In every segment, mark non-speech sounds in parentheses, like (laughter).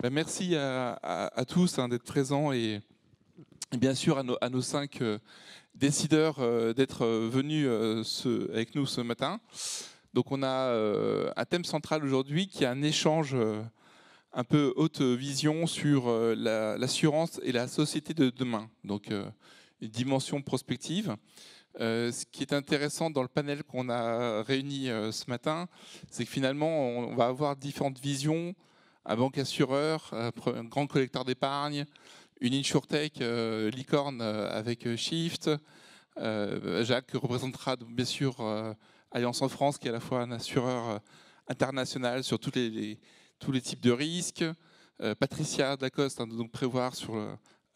Ben, merci à, tous hein, d'être présents et, bien sûr à, nos cinq euh, décideurs euh, d'être euh, venus ce, avec nous ce matin. Donc on a un thème central aujourd'hui qui est un échange un peu haute vision sur l'assurance et la société de demain, donc une dimension prospective. ce qui est intéressant dans le panel qu'on a réuni ce matin, c'est que finalement, on va avoir différentes visions un banque assureur, un grand collecteur d'épargne, une insurtech euh, licorne euh, avec euh, Shift. Jacques représentera bien sûr Alliance en France, qui est à la fois un assureur international sur tous les, tous les types de risques. Patricia Dacoste, hein, donc prévoir sur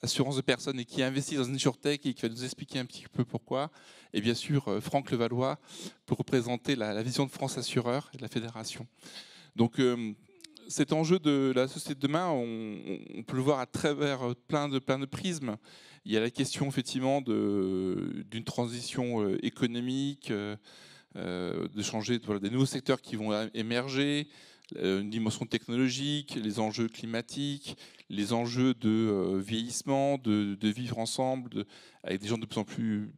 l'assurance de personnes et qui investit dans une insurtech et qui va nous expliquer un petit peu pourquoi. Et bien sûr, Franck Levallois pour représenter la, la, vision de France Assureur et de la Fédération. Donc, cet enjeu de la société de demain, on, peut le voir à travers euh, plein de, plein de prismes. Il y a la question effectivement d'une transition euh, économique, euh, de changer des nouveaux secteurs qui vont émerger, une dimension technologique, les enjeux climatiques, les enjeux de vieillissement, de, vivre ensemble, avec des gens de plus en plus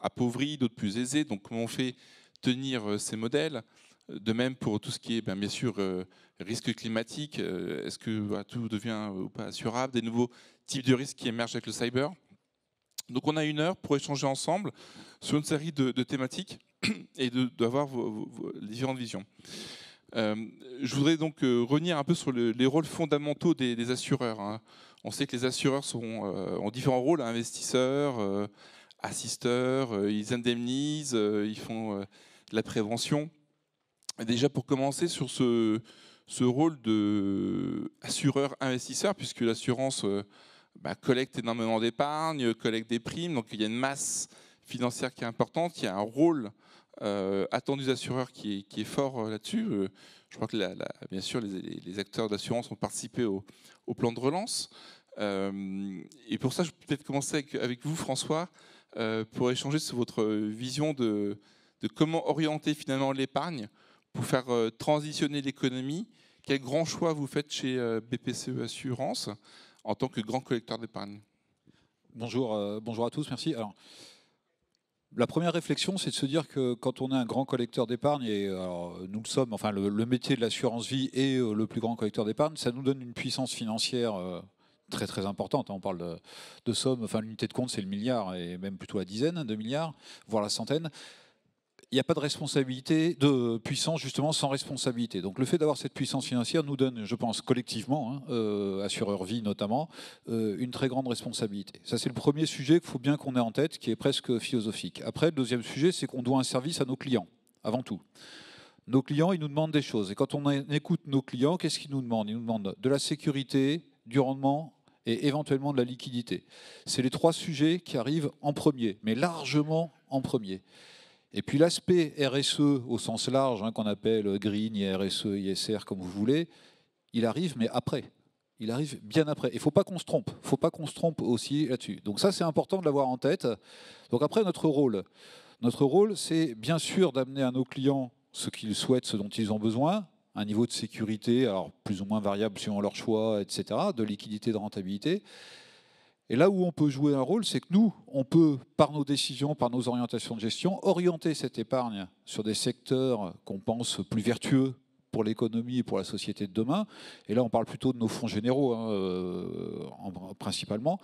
appauvris, d'autres plus aisés. Donc comment on fait tenir ces modèles de même pour tout ce qui est, bien, bien sûr, euh, risque climatique, euh, est-ce que tout devient euh, ou pas assurable, des nouveaux types de risques qui émergent avec le cyber. Donc on a une heure pour échanger ensemble sur une série de, thématiques et d'avoir vos différentes visions. je voudrais donc revenir un peu sur les rôles fondamentaux des, assureurs. Hein. On sait que les assureurs sont, ont différents rôles, hein, investisseurs, assisteurs, ils indemnisent, ils font de la prévention déjà pour commencer sur ce, rôle dassureur investisseur, puisque l'assurance euh, bah, collecte énormément d'épargne, collecte des primes, donc il y a une masse financière qui est importante, il y a un rôle euh, attendu des assureurs qui est, fort euh, là-dessus. je crois que la, bien sûr les, acteurs d'assurance ont participé au, plan de relance. et pour ça, je vais peut-être commencer avec, vous, François, pour échanger sur votre vision de, de comment orienter finalement l'épargne pour faire euh, transitionner l'économie, quel grand choix vous faites chez euh, BPCE Assurance en tant que grand collecteur d'épargne Bonjour, euh, bonjour à tous, merci. Alors, la première réflexion, c'est de se dire que quand on est un grand collecteur d'épargne, et nous le sommes, enfin le, métier de l'assurance vie est le plus grand collecteur d'épargne, ça nous donne une puissance financière très très importante. Hein. On parle de, sommes, enfin l'unité de compte c'est le milliard et même plutôt la dizaine de milliards, voire la centaine il n'y a pas de responsabilité, de puissance justement sans responsabilité. Donc le fait d'avoir cette puissance financière nous donne, je pense collectivement, hein, euh, vie notamment, euh, une très grande responsabilité. Ça c'est le premier sujet qu'il faut bien qu'on ait en tête, qui est presque philosophique. Après, le deuxième sujet, c'est qu'on doit un service à nos clients, avant tout. Nos clients, ils nous demandent des choses. Et quand on écoute nos clients, qu'est-ce qu'ils nous demandent Ils nous demandent de la sécurité, du rendement et éventuellement de la liquidité. C'est les trois sujets qui arrivent en premier, mais largement en premier. Et puis l'aspect RSE au sens large, hein, qu'on appelle Green, RSE, ISR, comme vous voulez, il arrive, mais après. Il arrive bien après. Il ne faut pas qu'on se trompe. Il ne faut pas qu'on se trompe aussi là-dessus. Donc ça, c'est important de l'avoir en tête. Donc après, notre rôle. Notre rôle, c'est bien sûr d'amener à nos clients ce qu'ils souhaitent, ce dont ils ont besoin, un niveau de sécurité, alors plus ou moins variable selon leur choix, etc., de liquidité, de rentabilité. Et là où on peut jouer un rôle, c'est que nous, on peut, par nos décisions, par nos orientations de gestion, orienter cette épargne sur des secteurs qu'on pense plus vertueux pour l'économie et pour la société de demain. Et là, on parle plutôt de nos fonds généraux, hein, euh, principalement.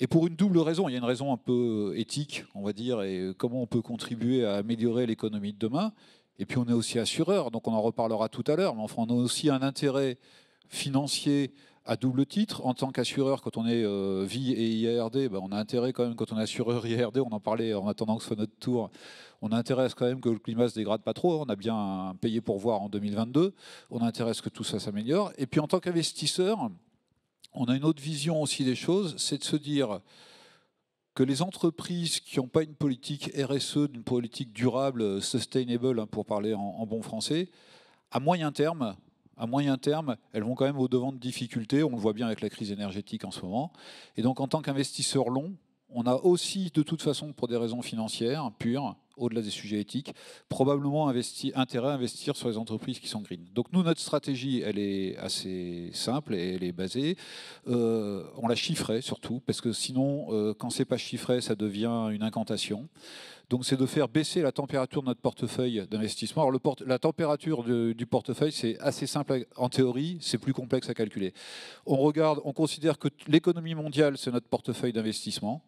Et pour une double raison, il y a une raison un peu éthique, on va dire, et comment on peut contribuer à améliorer l'économie de demain. Et puis on est aussi assureur, donc on en reparlera tout à l'heure, mais enfin on a aussi un intérêt financier à double titre. En tant qu'assureur, quand on est euh, vie et IARD, bah, on a intérêt quand même, quand on est assureur IARD, on en parlait en attendant que ce soit notre tour, on a intérêt quand même que le climat se dégrade pas trop. Hein. On a bien payé pour voir en 2022. On a intéresse que tout ça s'améliore. Et puis en tant qu'investisseur, on a une autre vision aussi des choses, c'est de se dire que les entreprises qui n'ont pas une politique RSE, une politique durable, sustainable, hein, pour parler en bon français, à moyen terme, à moyen terme, elles vont quand même au-devant de difficultés. On le voit bien avec la crise énergétique en ce moment. Et donc, en tant qu'investisseur long, on a aussi, de toute façon, pour des raisons financières pures, au-delà des sujets éthiques, probablement investi, intérêt à investir sur les entreprises qui sont green. Donc nous, notre stratégie, elle est assez simple et elle est basée. Euh, on l'a chiffrait surtout, parce que sinon, euh, quand c'est pas chiffré, ça devient une incantation. Donc c'est de faire baisser la température de notre portefeuille d'investissement. Alors le la température du portefeuille, c'est assez simple en théorie, c'est plus complexe à calculer. On regarde, on considère que l'économie mondiale, c'est notre portefeuille d'investissement.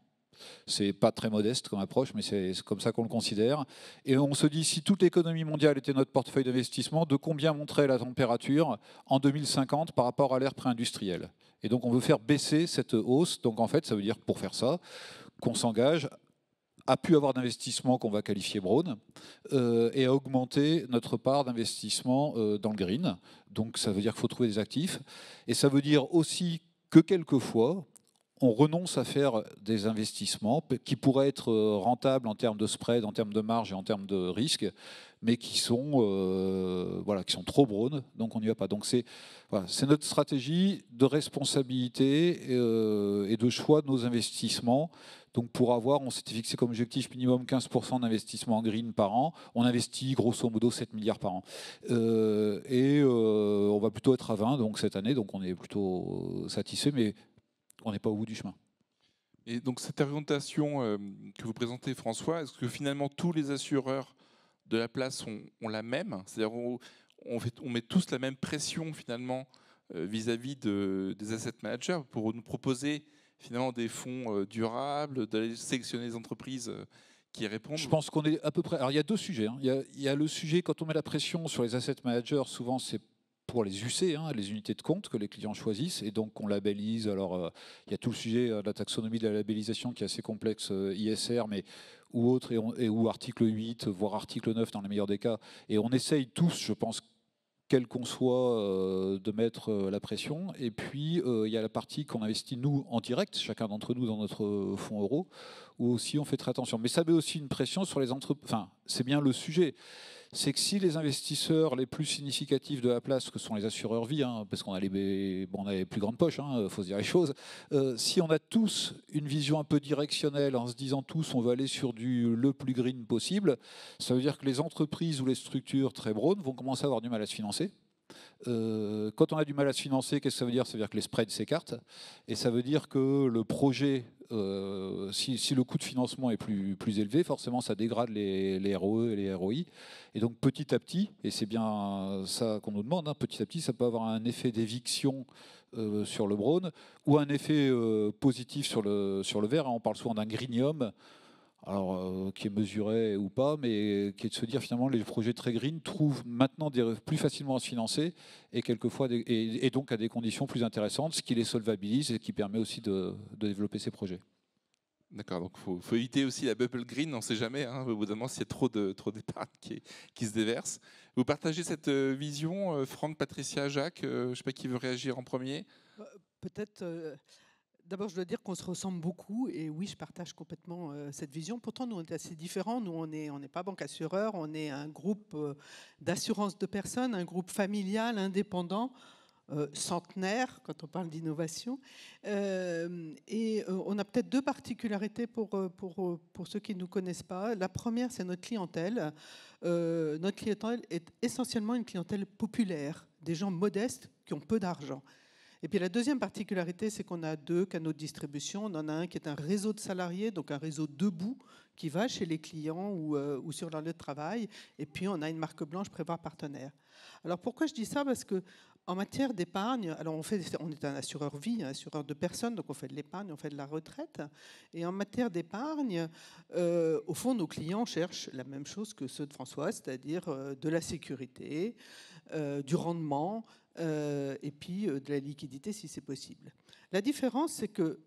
C'est pas très modeste comme approche, mais c'est comme ça qu'on le considère. Et on se dit, si toute l'économie mondiale était notre portefeuille d'investissement, de combien monterait la température en 2050 par rapport à l'ère pré-industrielle Et donc on veut faire baisser cette hausse. Donc en fait, ça veut dire pour faire ça qu'on s'engage à pu avoir d'investissement qu'on va qualifier brown euh, et à augmenter notre part d'investissement euh, dans le green. Donc ça veut dire qu'il faut trouver des actifs. Et ça veut dire aussi que quelquefois, on renonce à faire des investissements qui pourraient être euh, rentables en termes de spread, en termes de marge et en termes de risque, mais qui sont, euh, voilà, qui sont trop brônes, donc on n'y va pas. Donc c'est voilà, notre stratégie de responsabilité euh, et, de choix de nos investissements. Donc pour avoir, on s'était fixé comme objectif minimum 15% d'investissement en green par an. On investit grosso modo 7 milliards par an. et on va plutôt être à 20 donc cette année, donc on est plutôt satisfait. Mais on n'est pas au bout du chemin. Et donc cette orientation euh, que vous présentez, François, est-ce que finalement tous les assureurs de la place ont, la même C'est-à-dire on, met tous la même pression finalement euh, vis-à-vis de, des asset managers pour nous proposer finalement des fonds euh, durables, d'aller sélectionner les entreprises qui répondent Je pense qu'on est à peu près. Alors il y a deux sujets. Hein. Il, y a, il y a le sujet quand on met la pression sur les asset managers, souvent c'est pour les UC, hein, les unités de compte que les clients choisissent, et donc on labellise. Alors, euh, il y a tout le sujet euh, de la taxonomie de la labellisation qui est assez complexe, euh, ISR, mais ou autre, et, ou article 8, voire article 9 dans les meilleurs des cas. Et on essaye tous, je pense, quel qu'on soit, de mettre la pression. Et puis, il y a la partie qu'on investit, nous, en direct, chacun d'entre nous, dans notre fonds euro, où aussi on fait très attention. Mais ça met aussi une pression sur les entreprises. Enfin, c'est bien le sujet c'est que si les investisseurs les plus significatifs de la place, que sont les assureurs vie, hein, parce qu'on a, les, bon, les plus grandes poches, il hein, faut se dire les choses, euh, si on a tous une vision un peu directionnelle en se disant tous on va aller sur du le plus green possible, ça veut dire que les entreprises ou les structures très brunes vont commencer à avoir du mal à se financer. Euh, quand on a du mal à se financer, qu'est-ce que ça veut dire Ça veut dire que les spreads s'écartent et ça veut dire que le projet euh, si, le coût de financement est plus, plus élevé, forcément ça dégrade les, les, ROE et les ROI. Et donc petit à petit, et c'est bien ça qu'on nous demande, hein, petit à petit ça peut avoir un effet d'éviction euh, sur le brown ou un effet euh, positif sur le, sur le verre. On parle souvent d'un grinium, alors euh, qui est mesuré ou pas, mais qui est de se dire finalement les projets très green trouvent maintenant des, plus facilement à se financer et quelquefois et, donc à des conditions plus intéressantes, ce qui les solvabilise et qui permet aussi de, développer ces projets. D'accord, donc il faut, éviter aussi la bubble green, on ne sait jamais, hein, au bout d'un moment, s'il y a trop d'épargne trop qui, qui, se déverse. Vous partagez cette euh, vision, euh, Franck, Patricia, Jacques, je ne sais pas qui veut réagir en premier. Bah, peut-être D'abord, je dois dire qu'on se ressemble beaucoup, et oui, je partage complètement euh, cette vision. Pourtant, nous, on est assez différents. Nous, on n'est on pas banque assureur, on est un groupe euh, d'assurance de personnes, un groupe familial, indépendant, euh, centenaire, quand on parle d'innovation. et on a peut-être deux particularités pour, pour, pour ceux qui ne nous connaissent pas. La première, c'est notre clientèle. notre clientèle est essentiellement une clientèle populaire, des gens modestes qui ont peu d'argent. Et puis la deuxième particularité, c'est qu'on a deux canaux de distribution. On en a un qui est un réseau de salariés, donc un réseau debout qui va chez les clients ou, euh, sur leur lieu de travail. Et puis on a une marque blanche prévoir partenaire. Alors pourquoi je dis ça Parce que en matière d'épargne, alors on, fait, on est un assureur vie, un assureur de personnes, donc on fait de l'épargne, on fait de la retraite. Et en matière d'épargne, euh, au fond, nos clients cherchent la même chose que ceux de François, c'est-à-dire euh, de la sécurité, du rendement, euh, et puis euh, de la liquidité si c'est possible. La différence, c'est que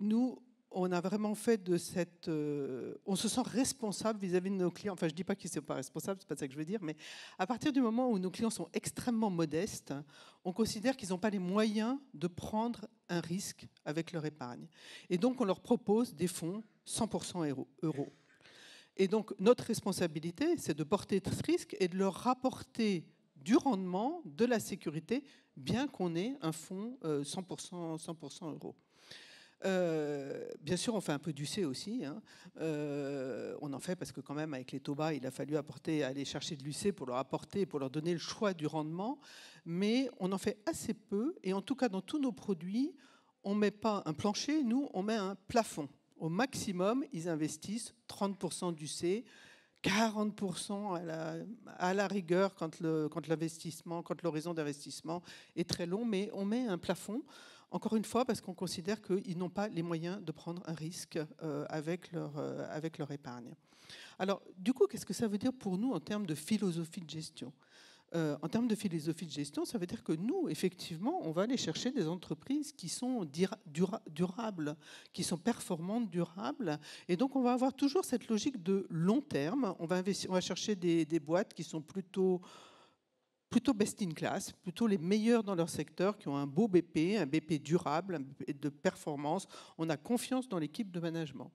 nous, on a vraiment fait de cette... Euh, on se sent responsable vis-à-vis de nos clients. Enfin, je ne dis pas qu'ils ne sont pas responsables, ce n'est pas ça que je veux dire, mais à partir du moment où nos clients sont extrêmement modestes, on considère qu'ils n'ont pas les moyens de prendre un risque avec leur épargne. Et donc, on leur propose des fonds 100% euros. Et donc, notre responsabilité, c'est de porter ce risque et de leur rapporter du rendement de la sécurité, bien qu'on ait un fonds 100%, 100 euro. bien sûr, on fait un peu du C aussi. Hein. Euh, on en fait parce que quand même, avec les Toba, bas, il a fallu apporter, aller chercher de l'UC pour leur apporter, pour leur donner le choix du rendement. Mais on en fait assez peu. Et en tout cas, dans tous nos produits, on ne met pas un plancher, nous, on met un plafond. Au maximum, ils investissent 30% du C 40% à la, rigueur quand l'investissement, quand l'horizon d'investissement est très long, mais on met un plafond, encore une fois, parce qu'on considère qu'ils n'ont pas les moyens de prendre un risque euh, euh, avec leur épargne. Alors, du coup, qu'est-ce que ça veut dire pour nous en termes de philosophie de gestion euh, en termes de philosophie de gestion, ça veut dire que nous, effectivement, on va aller chercher des entreprises qui sont durables, qui sont performantes, durables. Et donc, on va avoir toujours cette logique de long terme. On va, investir, on va chercher des, boîtes qui sont plutôt plutôt best in class, plutôt les meilleurs dans leur secteur, qui ont un beau BP, un BP durable, de performance. On a confiance dans l'équipe de management.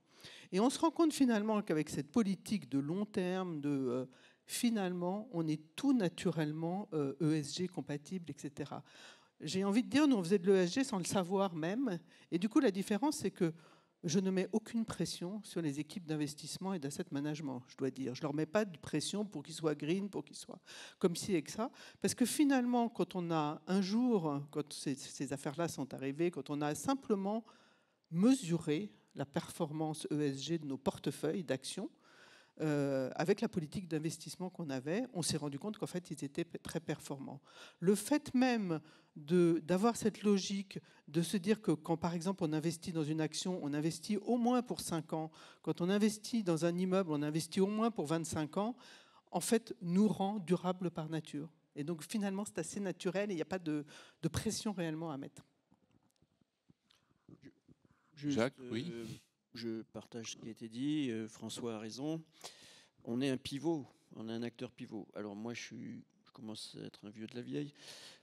Et on se rend compte finalement qu'avec cette politique de long terme, de euh, finalement, on est tout naturellement ESG euh, e compatible, etc. J'ai envie de dire, nous, on faisait de l'ESG sans le savoir même. Et du coup, la différence, c'est que je ne mets aucune pression sur les équipes d'investissement et d'asset management, je dois dire. Je ne leur mets pas de pression pour qu'ils soient green, pour qu'ils soient comme ci et que ça. Parce que finalement, quand on a un jour, quand ces, ces affaires-là sont arrivées, quand on a simplement mesuré la performance ESG de nos portefeuilles d'actions, euh, avec la politique d'investissement qu'on avait, on s'est rendu compte qu'en fait, ils étaient très performants. Le fait même d'avoir cette logique, de se dire que quand, par exemple, on investit dans une action, on investit au moins pour 5 ans. Quand on investit dans un immeuble, on investit au moins pour 25 ans, en fait, nous rend durable par nature. Et donc, finalement, c'est assez naturel et il n'y a pas de, pression réellement à mettre. Jacques, oui. Euh, je partage ce qui a été dit, euh, François a raison. On est un pivot, on est un acteur pivot. Alors moi, je, suis, je commence à être un vieux de la vieille,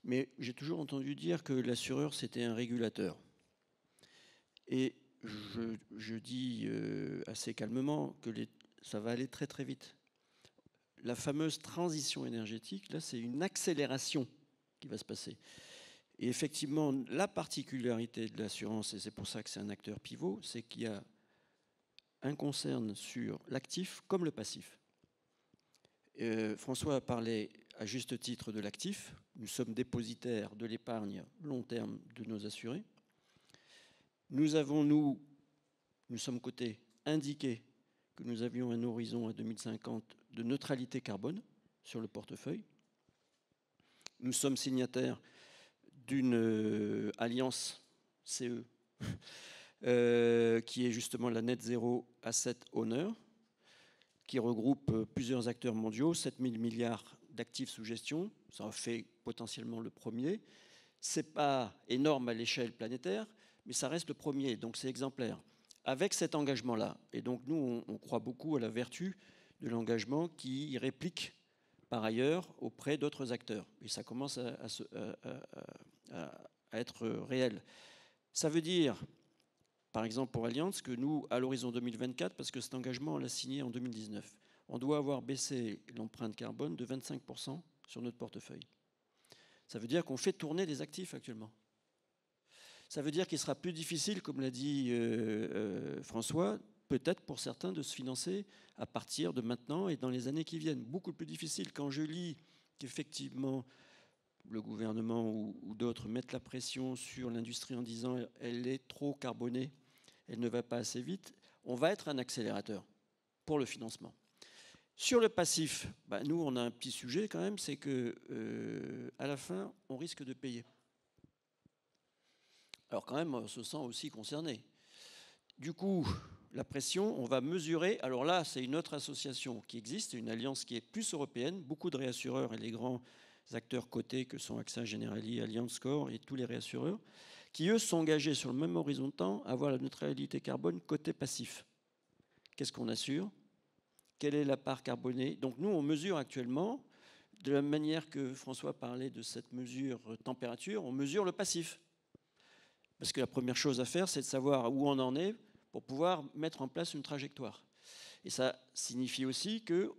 mais j'ai toujours entendu dire que l'assureur, c'était un régulateur. Et je, dis euh, assez calmement que les, ça va aller très très vite. La fameuse transition énergétique, là, c'est une accélération qui va se passer. Et effectivement, la particularité de l'assurance, et c'est pour ça que c'est un acteur pivot, c'est qu'il y a un concerne sur l'actif comme le passif. Euh, François a parlé à juste titre de l'actif. Nous sommes dépositaires de l'épargne long terme de nos assurés. Nous avons, nous, nous sommes cotés, indiqué que nous avions un horizon à 2050 de neutralité carbone sur le portefeuille. Nous sommes signataires d'une euh, alliance CE euh, qui est justement la Net Zero Asset Owner, qui regroupe euh, plusieurs acteurs mondiaux, 7000 milliards d'actifs sous gestion, ça en fait potentiellement le premier. C'est pas énorme à l'échelle planétaire, mais ça reste le premier, donc c'est exemplaire. Avec cet engagement-là, et donc nous, on, croit beaucoup à la vertu de l'engagement qui réplique par ailleurs auprès d'autres acteurs. Et ça commence à, à, être réel. Ça veut dire par exemple, pour Allianz, que nous, à l'horizon 2024, parce que cet engagement, on l'a signé en 2019, on doit avoir baissé l'empreinte carbone de 25% sur notre portefeuille. Ça veut dire qu'on fait tourner des actifs actuellement. Ça veut dire qu'il sera plus difficile, comme l'a dit euh, euh, François, peut-être pour certains de se financer à partir de maintenant et dans les années qui viennent. Beaucoup plus difficile quand je lis qu'effectivement le gouvernement ou, d'autres mettent la pression sur l'industrie en disant elle est trop carbonée, elle ne va pas assez vite, on va être un accélérateur pour le financement. Sur le passif, bah, nous, on a un petit sujet quand même, c'est que euh, à la fin, on risque de payer. Alors quand même, on se sent aussi concerné. Du coup, la pression, on va mesurer. Alors là, c'est une autre association qui existe, une alliance qui est plus européenne. Beaucoup de réassureurs et les grands acteurs cotés que sont AXA, Generali, Allianz Corps et tous les réassureurs, qui eux sont engagés sur le même horizon de temps à avoir la neutralité carbone côté passif. Qu'est-ce qu'on assure Quelle est la part carbonée Donc nous, on mesure actuellement, de la manière que François parlait de cette mesure température, on mesure le passif. Parce que la première chose à faire, c'est de savoir où on en est pour pouvoir mettre en place une trajectoire. Et ça signifie aussi que,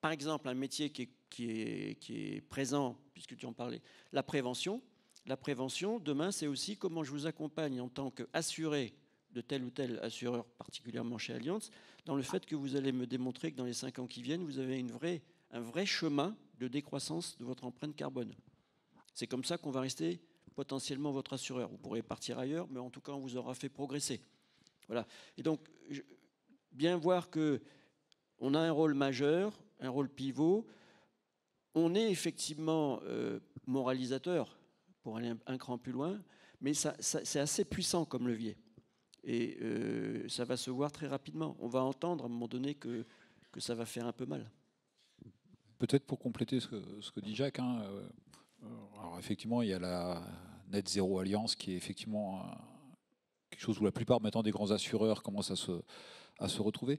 par exemple, un métier qui est qui est, qui est présent, puisque tu en parlais, la prévention. La prévention, demain, c'est aussi comment je vous accompagne en tant qu'assuré de tel ou tel assureur, particulièrement chez Allianz, dans le fait que vous allez me démontrer que dans les cinq ans qui viennent, vous avez une vraie, un vrai chemin de décroissance de votre empreinte carbone. C'est comme ça qu'on va rester potentiellement votre assureur. Vous pourrez partir ailleurs, mais en tout cas, on vous aura fait progresser. Voilà. Et donc, bien voir que on a un rôle majeur, un rôle pivot on est effectivement euh, moralisateur, pour aller un, cran plus loin, mais c'est assez puissant comme levier. Et euh, ça va se voir très rapidement. On va entendre à un moment donné que, ça va faire un peu mal. Peut-être pour compléter ce que, dit Jacques, hein, euh, effectivement, il y a la Net Zero Alliance qui est effectivement quelque chose où la plupart maintenant des grands assureurs commencent à se retrouver.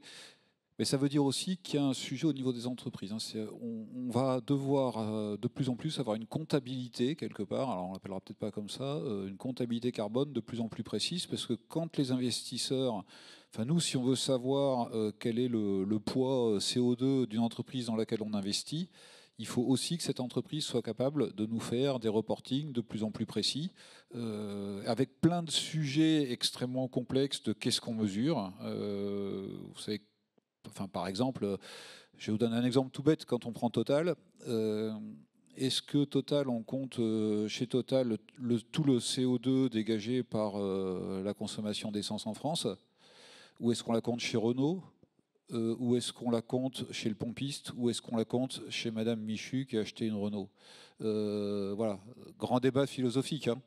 Mais ça veut dire aussi qu'il y a un sujet au niveau des entreprises. Hein. On, va devoir euh, de plus en plus avoir une comptabilité quelque part, alors on l'appellera peut-être pas comme ça, euh, une comptabilité carbone de plus en plus précise, parce que quand les investisseurs, enfin nous, si on veut savoir euh, quel est le, poids CO2 d'une entreprise dans laquelle on investit, il faut aussi que cette entreprise soit capable de nous faire des reportings de plus en plus précis, avec plein de sujets extrêmement complexes de qu'est-ce qu'on mesure. vous savez, Enfin, par exemple, je vous donne un exemple tout bête. Quand on prend Total, euh, est-ce que Total, on compte euh, chez Total tout le CO2 dégagé par euh, la consommation d'essence en France Ou est-ce qu'on la compte chez Renault Ou est-ce qu'on la compte chez le pompiste Ou est-ce qu'on la compte chez Madame Michu qui a acheté une Renault Voilà, grand débat philosophique. Hein.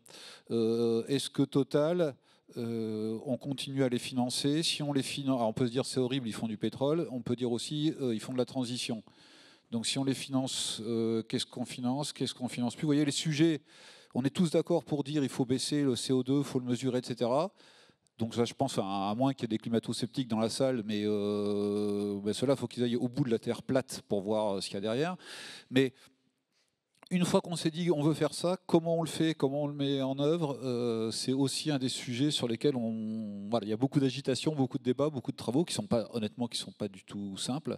est-ce que Total euh, on continue à les financer. Si on les finance, on peut se dire c'est horrible, ils font du pétrole. On peut dire aussi euh, ils font de la transition. Donc si on les finance, euh, qu'est-ce qu'on finance, qu'est-ce qu'on finance plus Vous voyez les sujets. On est tous d'accord pour dire il faut baisser le CO2, il faut le mesurer, etc. Donc ça, je pense, à, moins qu'il y ait des climato-sceptiques dans la salle, mais ben, cela, il faut qu'ils aillent au bout de la terre plate pour voir ce qu'il y a derrière. Mais une fois qu'on s'est dit on veut faire ça, comment on le fait, comment on le met en œuvre, euh, c'est aussi un des sujets sur lesquels on, voilà, il y a beaucoup d'agitation, beaucoup de débats, beaucoup de travaux qui sont pas, honnêtement, qui sont pas du tout simples.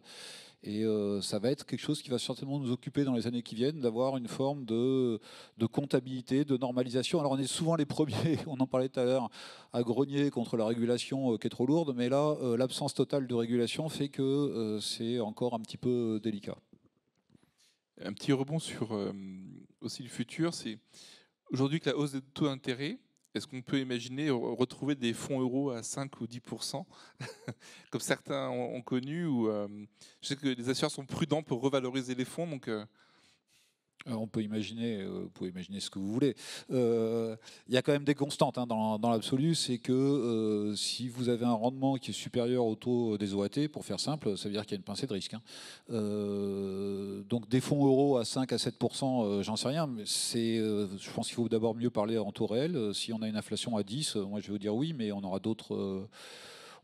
Et euh, ça va être quelque chose qui va certainement nous occuper dans les années qui viennent, d'avoir une forme de, de, comptabilité, de normalisation. Alors on est souvent les premiers, (laughs) on en parlait tout à l'heure, à grogner contre la régulation euh, qui est trop lourde, mais là, l'absence totale de régulation fait que c'est encore un petit peu délicat. Un petit rebond sur euh, aussi le futur, c'est aujourd'hui que la hausse des taux d'intérêt, est-ce qu'on peut imaginer retrouver des fonds euros à 5 ou 10 (laughs) comme certains ont connu ou, euh, Je sais que les assureurs sont prudents pour revaloriser les fonds, donc euh, euh, on peut imaginer, euh, vous pouvez imaginer ce que vous voulez. Euh, il y a quand même des constantes hein, dans, l'absolu, c'est que si vous avez un rendement qui est supérieur au taux des OAT, pour faire simple, ça veut dire qu'il y a une pincée de risque. Hein. donc des fonds euros à 5 à 7 j'en sais rien, mais c'est, je pense qu'il faut d'abord mieux parler en taux réel. Si on a une inflation à 10, moi je vais vous dire oui, mais on aura d'autres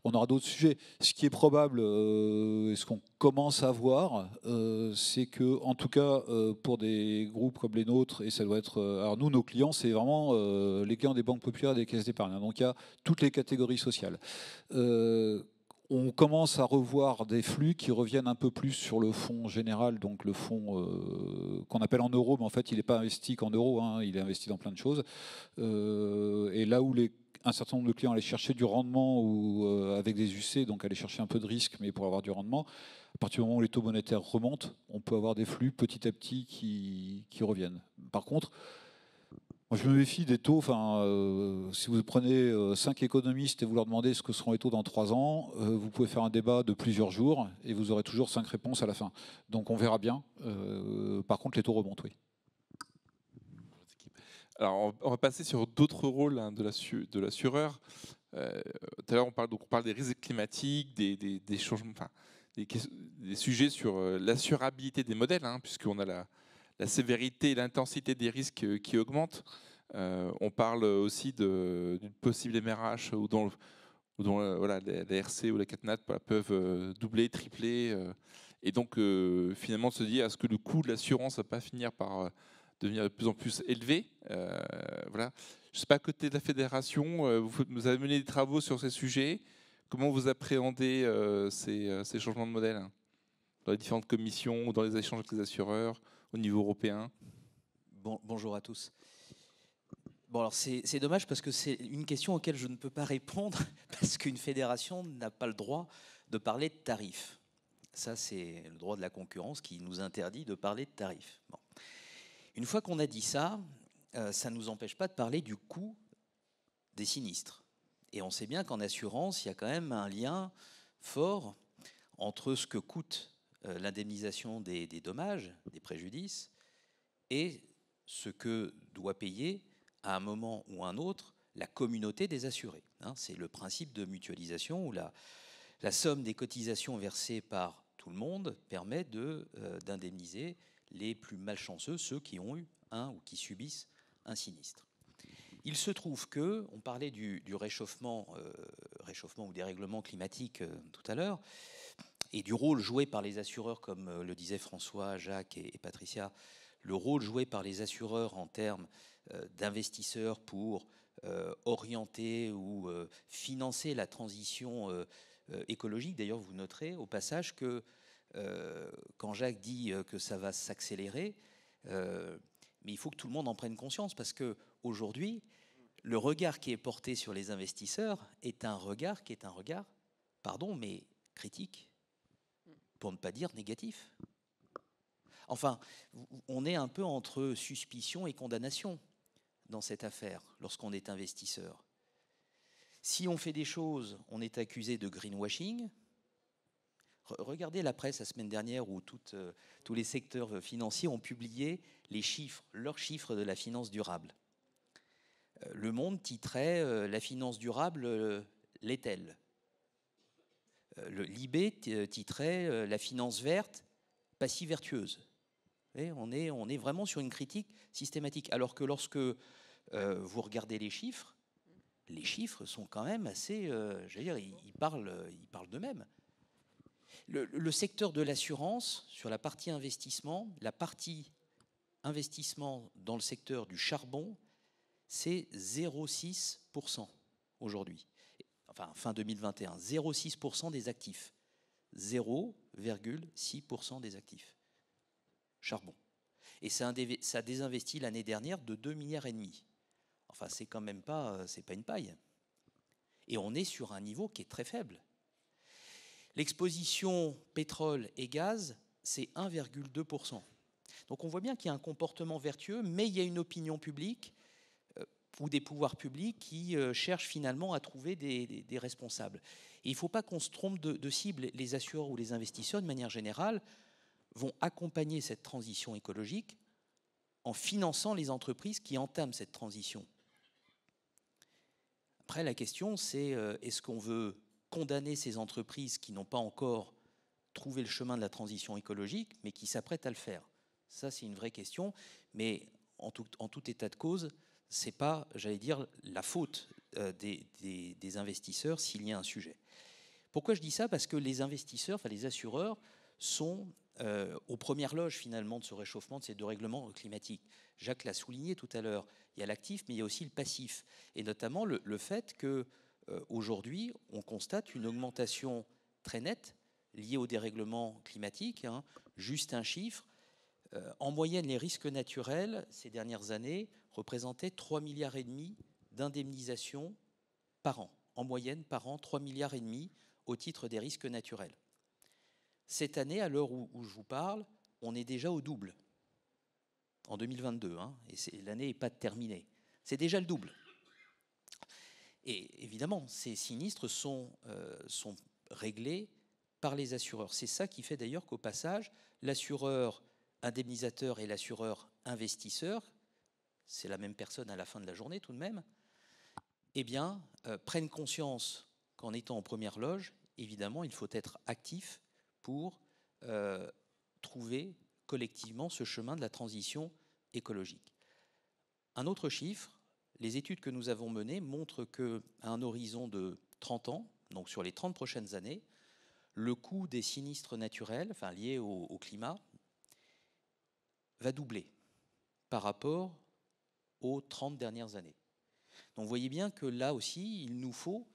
on aura d'autres sujets. Ce qui est probable, euh, et ce qu'on commence à voir, euh, c'est que, en tout cas, euh, pour des groupes comme les nôtres, et ça doit être. alors, nous, nos clients, c'est vraiment les clients des banques populaires des caisses d'épargne. Hein. donc, il y a toutes les catégories sociales on commence à revoir des flux qui reviennent un peu plus sur le fonds général, donc le fonds qu'on appelle en euros, mais en fait il n'est pas investi qu'en euros, hein. il est investi dans plein de choses. et là où les un certain nombre de clients allaient chercher du rendement ou euh, avec des UC, donc aller chercher un peu de risque, mais pour avoir du rendement. À partir du moment où les taux monétaires remontent, on peut avoir des flux petit à petit qui, reviennent. Par contre, je me méfie des taux. Enfin, euh, si vous prenez euh, cinq économistes et vous leur demandez ce que seront les taux dans trois ans, vous pouvez faire un débat de plusieurs jours et vous aurez toujours cinq réponses à la fin. Donc, on verra bien. par contre, les taux remontent, oui. Alors, on va passer sur d'autres rôles hein, de, l'assureur. Euh, tout à l'heure, on parle, donc, on parle des risques climatiques, des, changements, enfin, des, sujets sur euh, l'assurabilité des modèles, hein, puisqu'on a la, sévérité et l'intensité des risques euh, qui augmentent. on parle aussi d'une possible MRH ou dont, les, RC ou la CatNat peuvent doubler, tripler. et donc, finalement, se dire est-ce que le coût de l'assurance ne va pas finir par devenir de plus en plus élevé. Euh, voilà. Je ne sais pas, à côté de la fédération, euh, vous, avez mené des travaux sur ces sujets. Comment vous appréhendez euh, ces, changements de modèle hein, dans les différentes commissions, ou dans les échanges avec les assureurs, au niveau européen Bonjour à tous. Bon, alors c'est dommage parce que c'est une question auxquelles je ne peux pas répondre (laughs) parce qu'une fédération n'a pas le droit de parler de tarifs. Ça, c'est le droit de la concurrence qui nous interdit de parler de tarifs. Bon. Une fois qu'on a dit ça, euh, ça ne nous empêche pas de parler du coût des sinistres. Et on sait bien qu'en assurance, il y a quand même un lien fort entre ce que coûte euh, l'indemnisation des, dommages, des préjudices, et ce que doit payer à un moment ou un autre la communauté des assurés. Hein. c'est le principe de mutualisation où la, somme des cotisations versées par tout le monde permet euh, d'indemniser les plus malchanceux, ceux qui ont eu un ou qui subissent un sinistre. Il se trouve que, on parlait du, réchauffement, euh, réchauffement ou dérèglement climatique euh, tout à l'heure, et du rôle joué par les assureurs, comme euh, le disaient François, Jacques et, Patricia, le rôle joué par les assureurs en termes d'investisseurs pour orienter ou financer la transition écologique. D'ailleurs, vous noterez au passage que euh, quand Jacques dit euh, que ça va s'accélérer, euh, mais il faut que tout le monde en prenne conscience parce que aujourd'hui, le regard qui est porté sur les investisseurs est un regard qui est un regard, pardon, mais critique, pour ne pas dire négatif. Enfin, on est un peu entre suspicion et condamnation dans cette affaire lorsqu'on est investisseur. Si on fait des choses, on est accusé de greenwashing, Regardez la presse la semaine dernière où euh, tous les secteurs euh, financiers ont publié les chiffres, leurs chiffres de la finance durable. Euh, le Monde titrait La finance durable l'est-elle L'IB titrait La finance verte, pas si vertueuse. on, est, vraiment sur une critique systématique. Alors que lorsque vous regardez les chiffres, les chiffres sont quand même assez. veux dire, ils parlent d'eux-mêmes le, secteur de l'assurance, sur la partie investissement, la partie investissement dans le secteur du charbon, c'est 0,6% aujourd'hui. Enfin, fin 2021, 0,6% des actifs. 0,6% des actifs. Charbon. Et ça, ça désinvestit l'année dernière de 2 milliards et demi. Enfin, c'est quand même pas, euh, pas une paille. Et on est sur un niveau qui est très faible. L'exposition pétrole et gaz, c'est 1,2%. Donc on voit bien qu'il y a un comportement vertueux, mais il y a une opinion publique euh, ou des pouvoirs publics qui euh, cherchent finalement à trouver des, responsables. il ne faut pas qu'on se trompe de, cible. Les assureurs ou les investisseurs, de manière générale, vont accompagner cette transition écologique en finançant les entreprises qui entament cette transition. Après, la question, c'est euh, est-ce qu'on veut condamner ces entreprises qui n'ont pas encore trouvé le chemin de la transition écologique, mais qui s'apprêtent à le faire Ça, c'est une vraie question. Mais en tout, en tout état de cause, c'est pas, j'allais dire, la faute euh, des, investisseurs s'il y a un sujet. Pourquoi je dis ça Parce que les investisseurs, enfin les assureurs, sont euh, aux premières loges finalement de ce réchauffement, de ces deux règlements climatiques. Jacques l'a souligné tout à l'heure, il y a l'actif, mais il y a aussi le passif, et notamment le fait que euh, aujourd'hui, on constate une augmentation très nette liée au dérèglement climatique. Hein. juste un chiffre, euh, en moyenne, les risques naturels ces dernières années représentaient 3 milliards et demi d'indemnisation par an. En moyenne, par an, 3 milliards et demi au titre des risques naturels. Cette année, à l'heure où, je vous parle, on est déjà au double. En 2022, hein, et l'année n'est pas terminée. C'est déjà le double. Et évidemment, ces sinistres sont, euh, sont réglés par les assureurs. C'est ça qui fait d'ailleurs qu'au passage, l'assureur indemnisateur et l'assureur investisseur, c'est la même personne à la fin de la journée tout de même, eh bien, euh, prennent conscience qu'en étant en première loge, évidemment, il faut être actif pour euh, trouver collectivement ce chemin de la transition écologique. Un autre chiffre, les études que nous avons menées montrent qu'à un horizon de 30 ans, donc sur les 30 prochaines années, le coût des sinistres naturels, liés au, climat, va doubler par rapport aux 30 dernières années. Donc vous voyez bien que là aussi, il nous faut,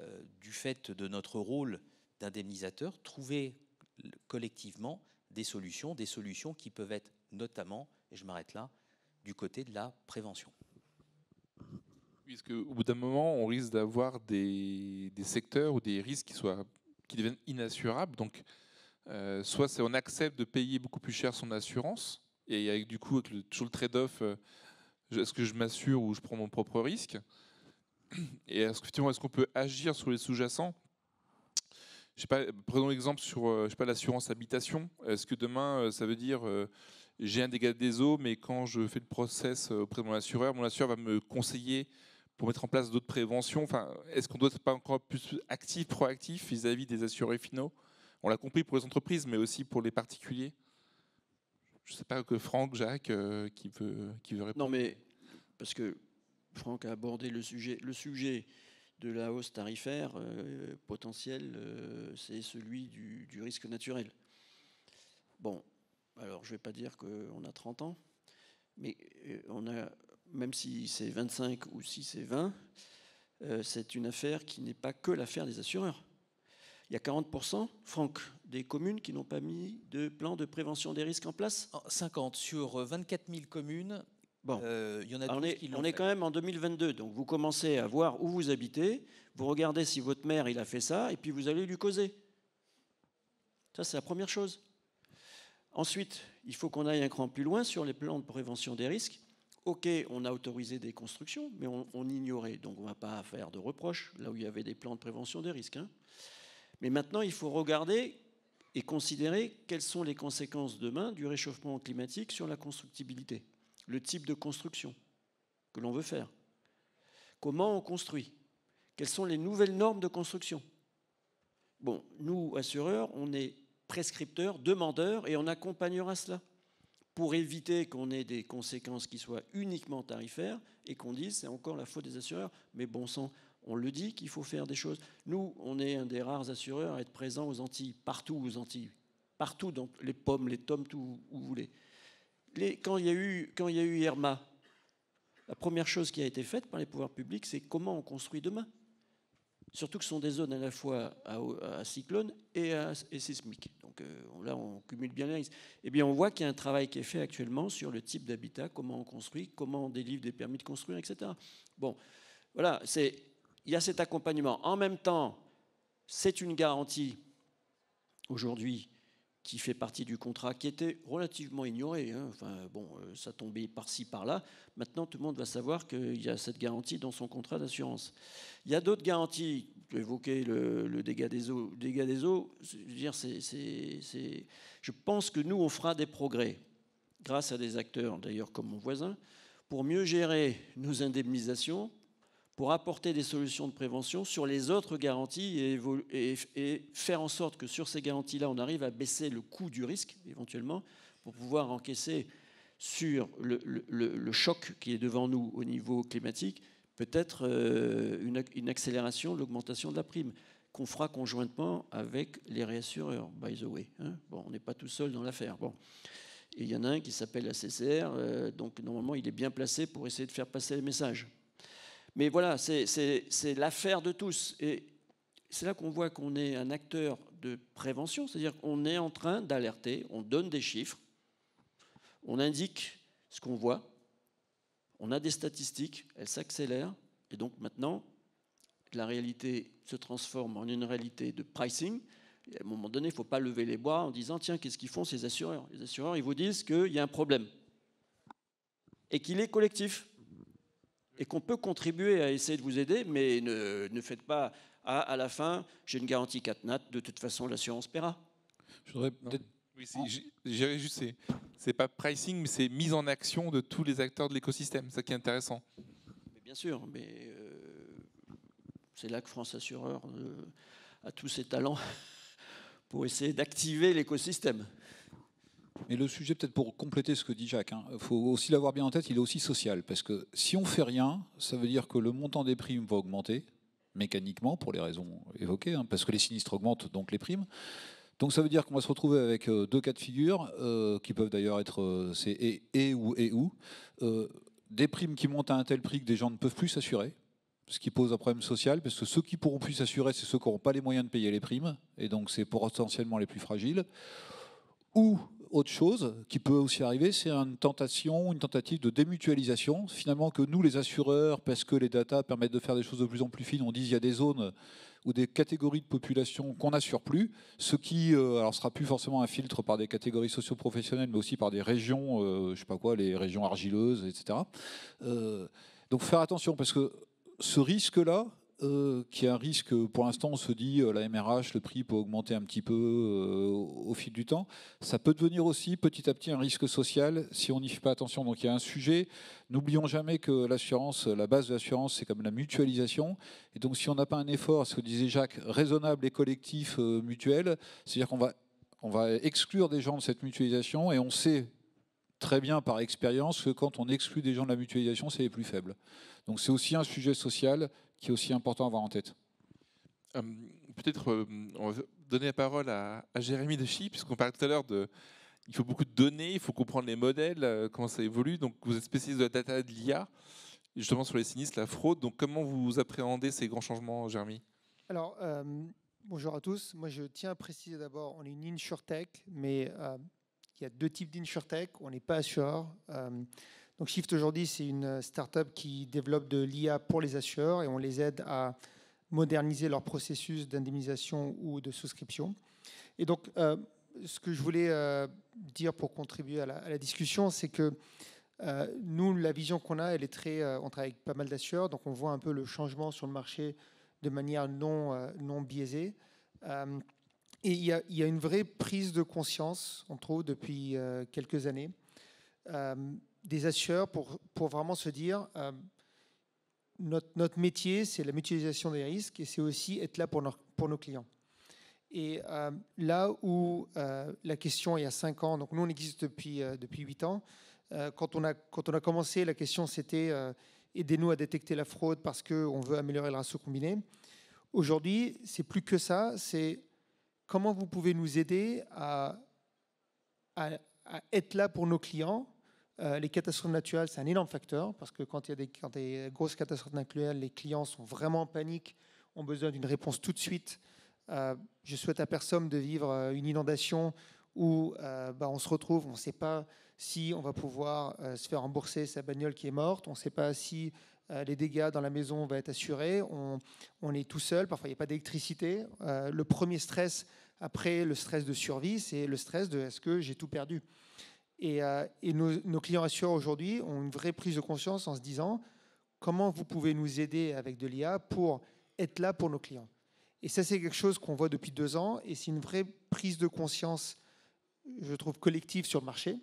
euh, du fait de notre rôle d'indemnisateur, trouver collectivement des solutions, des solutions qui peuvent être notamment, et je m'arrête là, du côté de la prévention. Puisque au bout d'un moment, on risque d'avoir des, secteurs ou des risques qui, soient, qui deviennent inassurables. Donc, euh, soit c'est on accepte de payer beaucoup plus cher son assurance, et avec, du coup, avec le, toujours le trade-off, euh, est-ce que je m'assure ou je prends mon propre risque Et est-ce est-ce qu'on peut agir sur les sous-jacents je sais pas, prenons l'exemple sur euh, je sais pas, l'assurance habitation. Est-ce que demain, ça veut dire j'ai un dégât des eaux, mais quand je fais le process auprès de mon assureur, mon assureur va me conseiller pour mettre en place d'autres préventions enfin, Est-ce qu'on doit être pas encore plus actif, proactif vis-à-vis des assurés finaux On l'a compris pour les entreprises, mais aussi pour les particuliers. Je ne sais pas que Franck, Jacques, euh, qui, veut, qui veut répondre. Non, mais parce que Franck a abordé le sujet. Le sujet de la hausse tarifaire euh, potentielle, euh, c'est celui du, risque naturel. Bon, alors je ne vais pas dire qu'on a 30 ans, mais on a même si c'est 25 ou si c'est 20, euh, c'est une affaire qui n'est pas que l'affaire des assureurs. Il y a 40%, Franck, des communes qui n'ont pas mis de plan de prévention des risques en place 50 ah, sur 24 euh, 000 communes. Bon, euh, y en a on, est, on est quand même en 2022, donc vous commencez à voir où vous habitez, vous regardez si votre maire il a fait ça, et puis vous allez lui causer. Ça, c'est la première chose. Ensuite, il faut qu'on aille un cran plus loin sur les plans de prévention des risques. OK, on a autorisé des constructions, mais on, ignorait, donc on ne va pas faire de reproches, là où il y avait des plans de prévention des risques. Hein. Mais maintenant, il faut regarder et considérer quelles sont les conséquences demain du réchauffement climatique sur la constructibilité, le type de construction que l'on veut faire, comment on construit, quelles sont les nouvelles normes de construction. Bon, nous, assureurs, on est prescripteurs, demandeurs, et on accompagnera cela pour éviter qu'on ait des conséquences qui soient uniquement tarifaires et qu'on dise c'est encore la faute des assureurs. Mais bon sang, on le dit qu'il faut faire des choses. Nous, on est un des rares assureurs à être présent aux Antilles, partout aux Antilles, partout donc les pommes, les tomes, tout où vous voulez. quand, il y a eu, quand il y a eu Irma, la première chose qui a été faite par les pouvoirs publics, c'est comment on construit demain. Surtout que ce sont des zones à la fois à, cyclone et, sismiques. sismique. Donc euh, là, on cumule bien les risques. Eh bien, on voit qu'il y a un travail qui est fait actuellement sur le type d'habitat, comment on construit, comment on délivre des permis de construire, etc. Bon, voilà, il y a cet accompagnement. En même temps, c'est une garantie aujourd'hui qui fait partie du contrat, qui était relativement ignoré. Hein. Enfin, bon, euh, ça tombait par-ci, par-là. Maintenant, tout le monde va savoir qu'il y a cette garantie dans son contrat d'assurance. Il y a d'autres garanties. Évoquer le, dégât des eaux. dégât des eaux, je dire, c'est, je pense que nous, on fera des progrès grâce à des acteurs, d'ailleurs comme mon voisin, pour mieux gérer nos indemnisations, pour apporter des solutions de prévention sur les autres garanties et, et, faire en sorte que sur ces garanties-là, on arrive à baisser le coût du risque éventuellement pour pouvoir encaisser sur le, choc qui est devant nous au niveau climatique, peut-être euh, une, accélération, l'augmentation de la prime qu'on fera conjointement avec les réassureurs, by the way. Hein. bon, on n'est pas tout seul dans l'affaire. Bon. il y en a un qui s'appelle la CCR, euh, donc normalement il est bien placé pour essayer de faire passer les messages. Mais voilà, c'est l'affaire de tous. Et c'est là qu'on voit qu'on est un acteur de prévention, c'est-à-dire qu'on est en train d'alerter, on donne des chiffres, on indique ce qu'on voit, on a des statistiques, elles s'accélèrent, et donc maintenant, la réalité se transforme en une réalité de pricing. Et à un moment donné, il ne faut pas lever les bois en disant tiens, qu'est-ce qu'ils font ces assureurs Les assureurs, ils vous disent qu'il y a un problème et qu'il est collectif et qu'on peut contribuer à essayer de vous aider, mais ne, faites pas à, à la fin, j'ai une garantie 4 nat, de toute façon l'assurance paiera. Je voudrais peut-être juste, c'est pas pricing, mais c'est mise en action de tous les acteurs de l'écosystème, ça qui est intéressant. bien sûr, mais euh, c'est là que France Assureur euh, a tous ses talents (laughs) pour essayer d'activer l'écosystème. Mais le sujet, peut-être pour compléter ce que dit Jacques, il hein, faut aussi l'avoir bien en tête, il est aussi social. Parce que si on fait rien, ça veut dire que le montant des primes va augmenter, mécaniquement, pour les raisons évoquées, hein, parce que les sinistres augmentent, donc les primes. Donc ça veut dire qu'on va se retrouver avec euh, deux cas de figure, euh, qui peuvent d'ailleurs être euh, c'est et, ou et ou. des primes qui montent à un tel prix que des gens ne peuvent plus s'assurer, ce qui pose un problème social, parce que ceux qui pourront plus s'assurer, c'est ceux qui n'auront pas les moyens de payer les primes, et donc c'est potentiellement les plus fragiles. Ou autre chose qui peut aussi arriver, c'est une tentation, une tentative de démutualisation. Finalement, que nous, les assureurs, parce que les datas permettent de faire des choses de plus en plus fines, on dit qu'il y a des zones ou des catégories de population qu'on n'assure plus, ce qui ne euh, sera plus forcément un filtre par des catégories socioprofessionnelles, mais aussi par des régions, euh, je ne sais pas quoi, les régions argileuses, etc. Euh, donc faire attention parce que ce risque-là, euh, qui a un risque, pour l'instant on se dit euh, la MRH, le prix peut augmenter un petit peu euh, au fil du temps, ça peut devenir aussi petit à petit un risque social si on n'y fait pas attention. Donc il y a un sujet, n'oublions jamais que l'assurance, la base de l'assurance c'est comme la mutualisation, et donc si on n'a pas un effort, ce que disait Jacques, raisonnable et collectif mutuel, c'est-à-dire qu'on va, on va exclure des gens de cette mutualisation et on sait très bien par expérience que quand on exclut des gens de la mutualisation, c'est les plus faibles. Donc c'est aussi un sujet social qui est aussi important à avoir en tête euh, Peut-être euh, on va donner la parole à, Jérémy Dechy, puisqu'on parlait tout à l'heure de... Il faut beaucoup de données, il faut comprendre les modèles, euh, comment ça évolue. Donc vous êtes spécialiste de la data de l'IA, justement sur les sinistres, la fraude. Donc comment vous appréhendez ces grands changements, Jérémy Alors, bonjour à tous. Moi, je tiens à préciser d'abord, on est une insurtech, mais il y a deux types d'insurtech. On n'est pas assureur. Shift aujourd'hui, c'est une euh, startup up qui développe de l'IA pour les assureurs et on les aide à moderniser leur processus d'indemnisation ou de souscription. Et donc, euh, ce que je voulais euh, dire pour contribuer à la, discussion, c'est que nous, la vision qu'on a, elle est très. on travaille avec pas mal d'assureurs, donc on voit un peu le changement sur le marché de manière non, non biaisée. et il y, a, une vraie prise de conscience, entre autres depuis quelques années des assureurs pour, pour vraiment se dire euh, notre, notre, métier, c'est la mutualisation des risques et c'est aussi être là pour, nos, pour nos clients. Et euh, là où euh, la question, il y a 5 ans, donc nous on existe depuis, depuis 8 ans, quand, on a, quand on a commencé, la question c'était aidez-nous à détecter la fraude parce qu'on veut améliorer le ratio combiné. Aujourd'hui, c'est plus que ça, c'est comment vous pouvez nous aider à, à être là pour nos clients euh, les catastrophes naturelles, c'est un énorme facteur parce que quand il y a des, grosses catastrophes naturelles, les clients sont vraiment en panique, ont besoin d'une réponse tout de suite. Euh, je souhaite à personne de vivre euh, une inondation où euh, bah, on se retrouve, on ne sait pas si on va pouvoir se faire rembourser sa bagnole qui est morte, on ne sait pas si les dégâts dans la maison vont être assurés, on, on est tout seul, parfois il n'y a pas d'électricité. le premier stress après le stress de survie, c'est le stress de est-ce que j'ai tout perdu euh, et, nos, clients assureurs aujourd'hui ont une vraie prise de conscience en se disant comment vous pouvez nous aider avec de l'IA pour être là pour nos clients. Et ça, c'est quelque chose qu'on voit depuis deux ans et c'est une vraie prise de conscience, je trouve, collective sur le marché.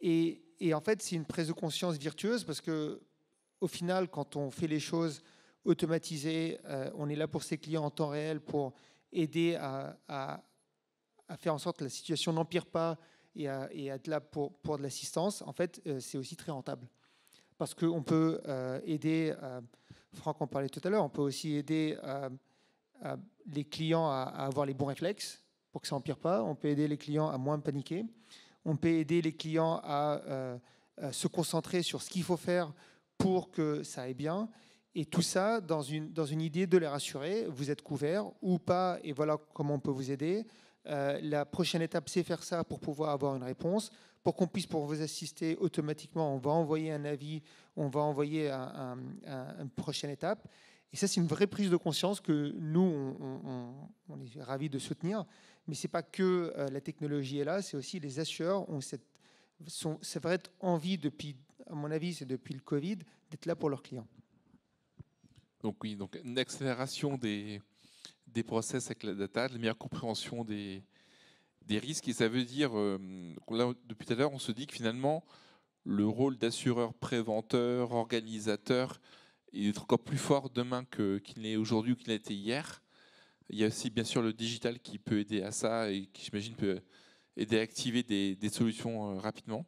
Et, en fait, c'est une prise de conscience virtueuse parce que, au final, quand on fait les choses automatisées, euh, on est là pour ses clients en temps réel pour aider à faire en sorte que la situation n'empire pas et être là pour, pour de l'assistance, en fait, euh, c'est aussi très rentable. Parce qu'on peut euh, aider, euh, Franck en parlait tout à l'heure, on peut aussi aider les clients à, avoir les bons réflexes pour que ça empire pas. On peut aider les clients à moins paniquer. On peut aider les clients à, se concentrer sur ce qu'il faut faire pour que ça aille bien. Et tout ça dans une, dans une idée de les rassurer. Vous êtes couvert ou pas, et voilà comment on peut vous aider. Euh, la prochaine étape, c'est faire ça pour pouvoir avoir une réponse. Pour qu'on puisse pour vous assister automatiquement, on va envoyer un avis, on va envoyer une prochaine étape. Et ça, c'est une vraie prise de conscience que nous, on, est ravis de soutenir. Mais ce n'est pas que euh, la technologie est là, c'est aussi les assureurs ont cette, sont, vraie envie, depuis, à mon avis, c'est depuis le Covid, d'être là pour leurs clients. Donc oui, donc une accélération des, des process avec la data, de la meilleure compréhension des, des risques. Et ça veut dire, euh, depuis tout à l'heure, on se dit que finalement, le rôle d'assureur préventeur, organisateur, il est encore plus fort demain qu'il n'est aujourd'hui ou qu'il n'a été hier. Il y a aussi bien sûr le digital qui peut aider à ça et qui j'imagine peut aider à activer des, solutions euh, rapidement.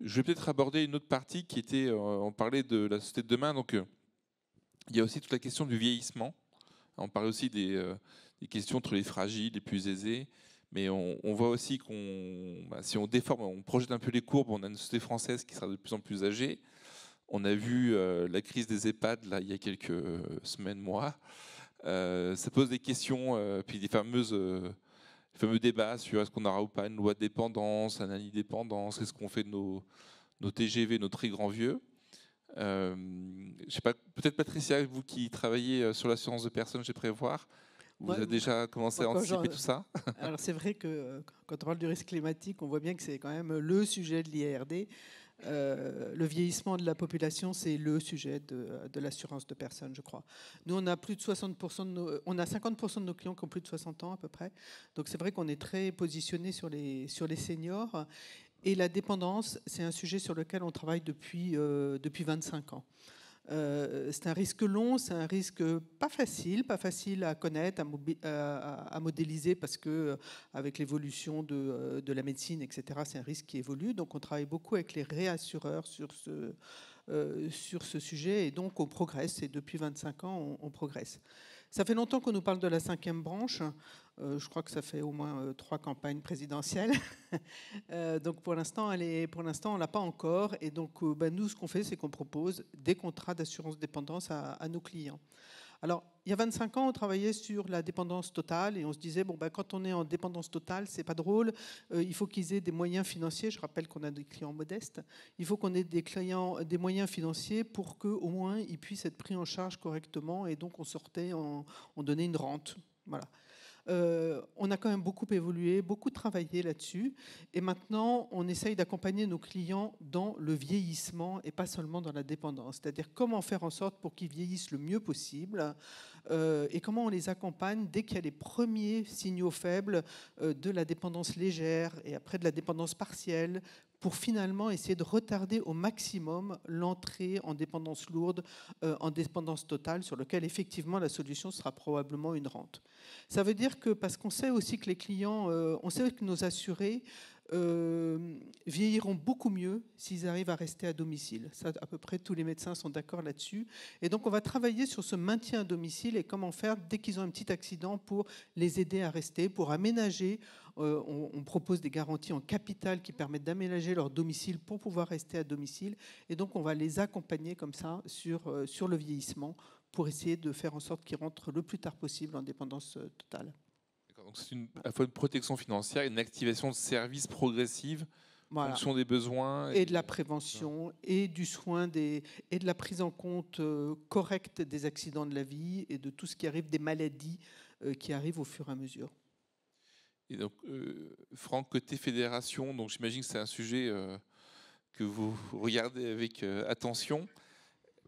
Je vais peut-être aborder une autre partie qui était, euh, on parlait de la société de demain, donc il y a aussi toute la question du vieillissement. On parle aussi euh, des, questions entre les fragiles, les plus aisés, mais on, voit aussi qu'on, bah, si on déforme, on projette un peu les courbes, on a une société française qui sera de plus en plus âgée. On a vu euh, la crise des EHPAD là, il y a quelques euh, semaines, mois. ça pose des questions, puis des fameuses, fameux débats sur est-ce qu'on aura ou pas une loi de dépendance, un dépendance, qu'est-ce qu'on fait de nos, nos TGV, nos très grands vieux. Euh, sais pas, peut-être Patricia, vous qui travaillez euh, sur l'assurance de personnes, je prévoir, vous avez déjà commencé à anticiper tout ça euh, (laughs) Alors c'est vrai que euh, quand on parle du risque climatique, on voit bien que c'est quand même le sujet de l'IRD. le vieillissement de la population, c'est le sujet de, l'assurance de personnes, je crois. Nous, on a plus de 60 on a 50% de nos clients qui ont plus de 60 ans à peu près. Donc c'est vrai qu'on est très positionné sur les sur les seniors. Et la dépendance, c'est un sujet sur lequel on travaille depuis, euh, depuis 25 ans. Euh, c'est un risque long, c'est un risque pas facile, pas facile à connaître, à, à, modéliser parce que euh, avec l'évolution de, de, la médecine, etc., c'est un risque qui évolue. Donc on travaille beaucoup avec les réassureurs sur ce, sur ce sujet et donc on progresse. Et depuis 25 ans, on, on progresse. Ça fait longtemps qu'on nous parle de la cinquième branche. Euh, je crois que ça fait au moins euh, trois campagnes présidentielles. (laughs) Euh, donc pour l'instant, elle est, pour l'instant, on l'a pas encore. Et donc ben, nous, ce qu'on fait, c'est qu'on propose des contrats d'assurance dépendance à, nos clients. Alors, il y a 25 ans, on travaillait sur la dépendance totale et on se disait, bon, ben, quand on est en dépendance totale, c'est pas drôle, il faut qu'ils aient des moyens financiers. Je rappelle qu'on a des clients modestes. Il faut qu'on ait des, clients, des moyens financiers pour qu'au moins ils puissent être pris en charge correctement. Et donc, on sortait, on donnait une rente. Voilà. Euh, on a quand même beaucoup évolué, beaucoup travaillé là-dessus. Et maintenant, on essaye d'accompagner nos clients dans le vieillissement et pas seulement dans la dépendance. C'est-à-dire comment faire en sorte pour qu'ils vieillissent le mieux possible euh, et comment on les accompagne dès qu'il y a les premiers signaux faibles euh, de la dépendance légère et après de la dépendance partielle pour finalement essayer de retarder au maximum l'entrée en dépendance lourde, euh, en dépendance totale, sur lequel effectivement la solution sera probablement une rente. Ça veut dire que, parce qu'on sait aussi que les clients, euh, on sait que nos assurés euh, vieilliront beaucoup mieux s'ils arrivent à rester à domicile. Ça, à peu près tous les médecins sont d'accord là-dessus. Et donc, on va travailler sur ce maintien à domicile et comment faire dès qu'ils ont un petit accident pour les aider à rester, pour aménager. Euh, on, propose des garanties en capital qui permettent d'aménager leur domicile pour pouvoir rester à domicile. Et donc, on va les accompagner comme ça sur, euh, sur le vieillissement pour essayer de faire en sorte qu'ils rentrent le plus tard possible en dépendance totale donc c'est à la fois une protection financière et une activation de services progressive en fonction des besoins. Et, de la prévention, et du soin, des, et de la prise en compte euh, correcte des accidents de la vie et de tout ce qui arrive, des maladies euh, qui arrivent au fur et à mesure. Et donc, euh, Franck, côté fédération, donc j'imagine que c'est un sujet que vous regardez avec attention.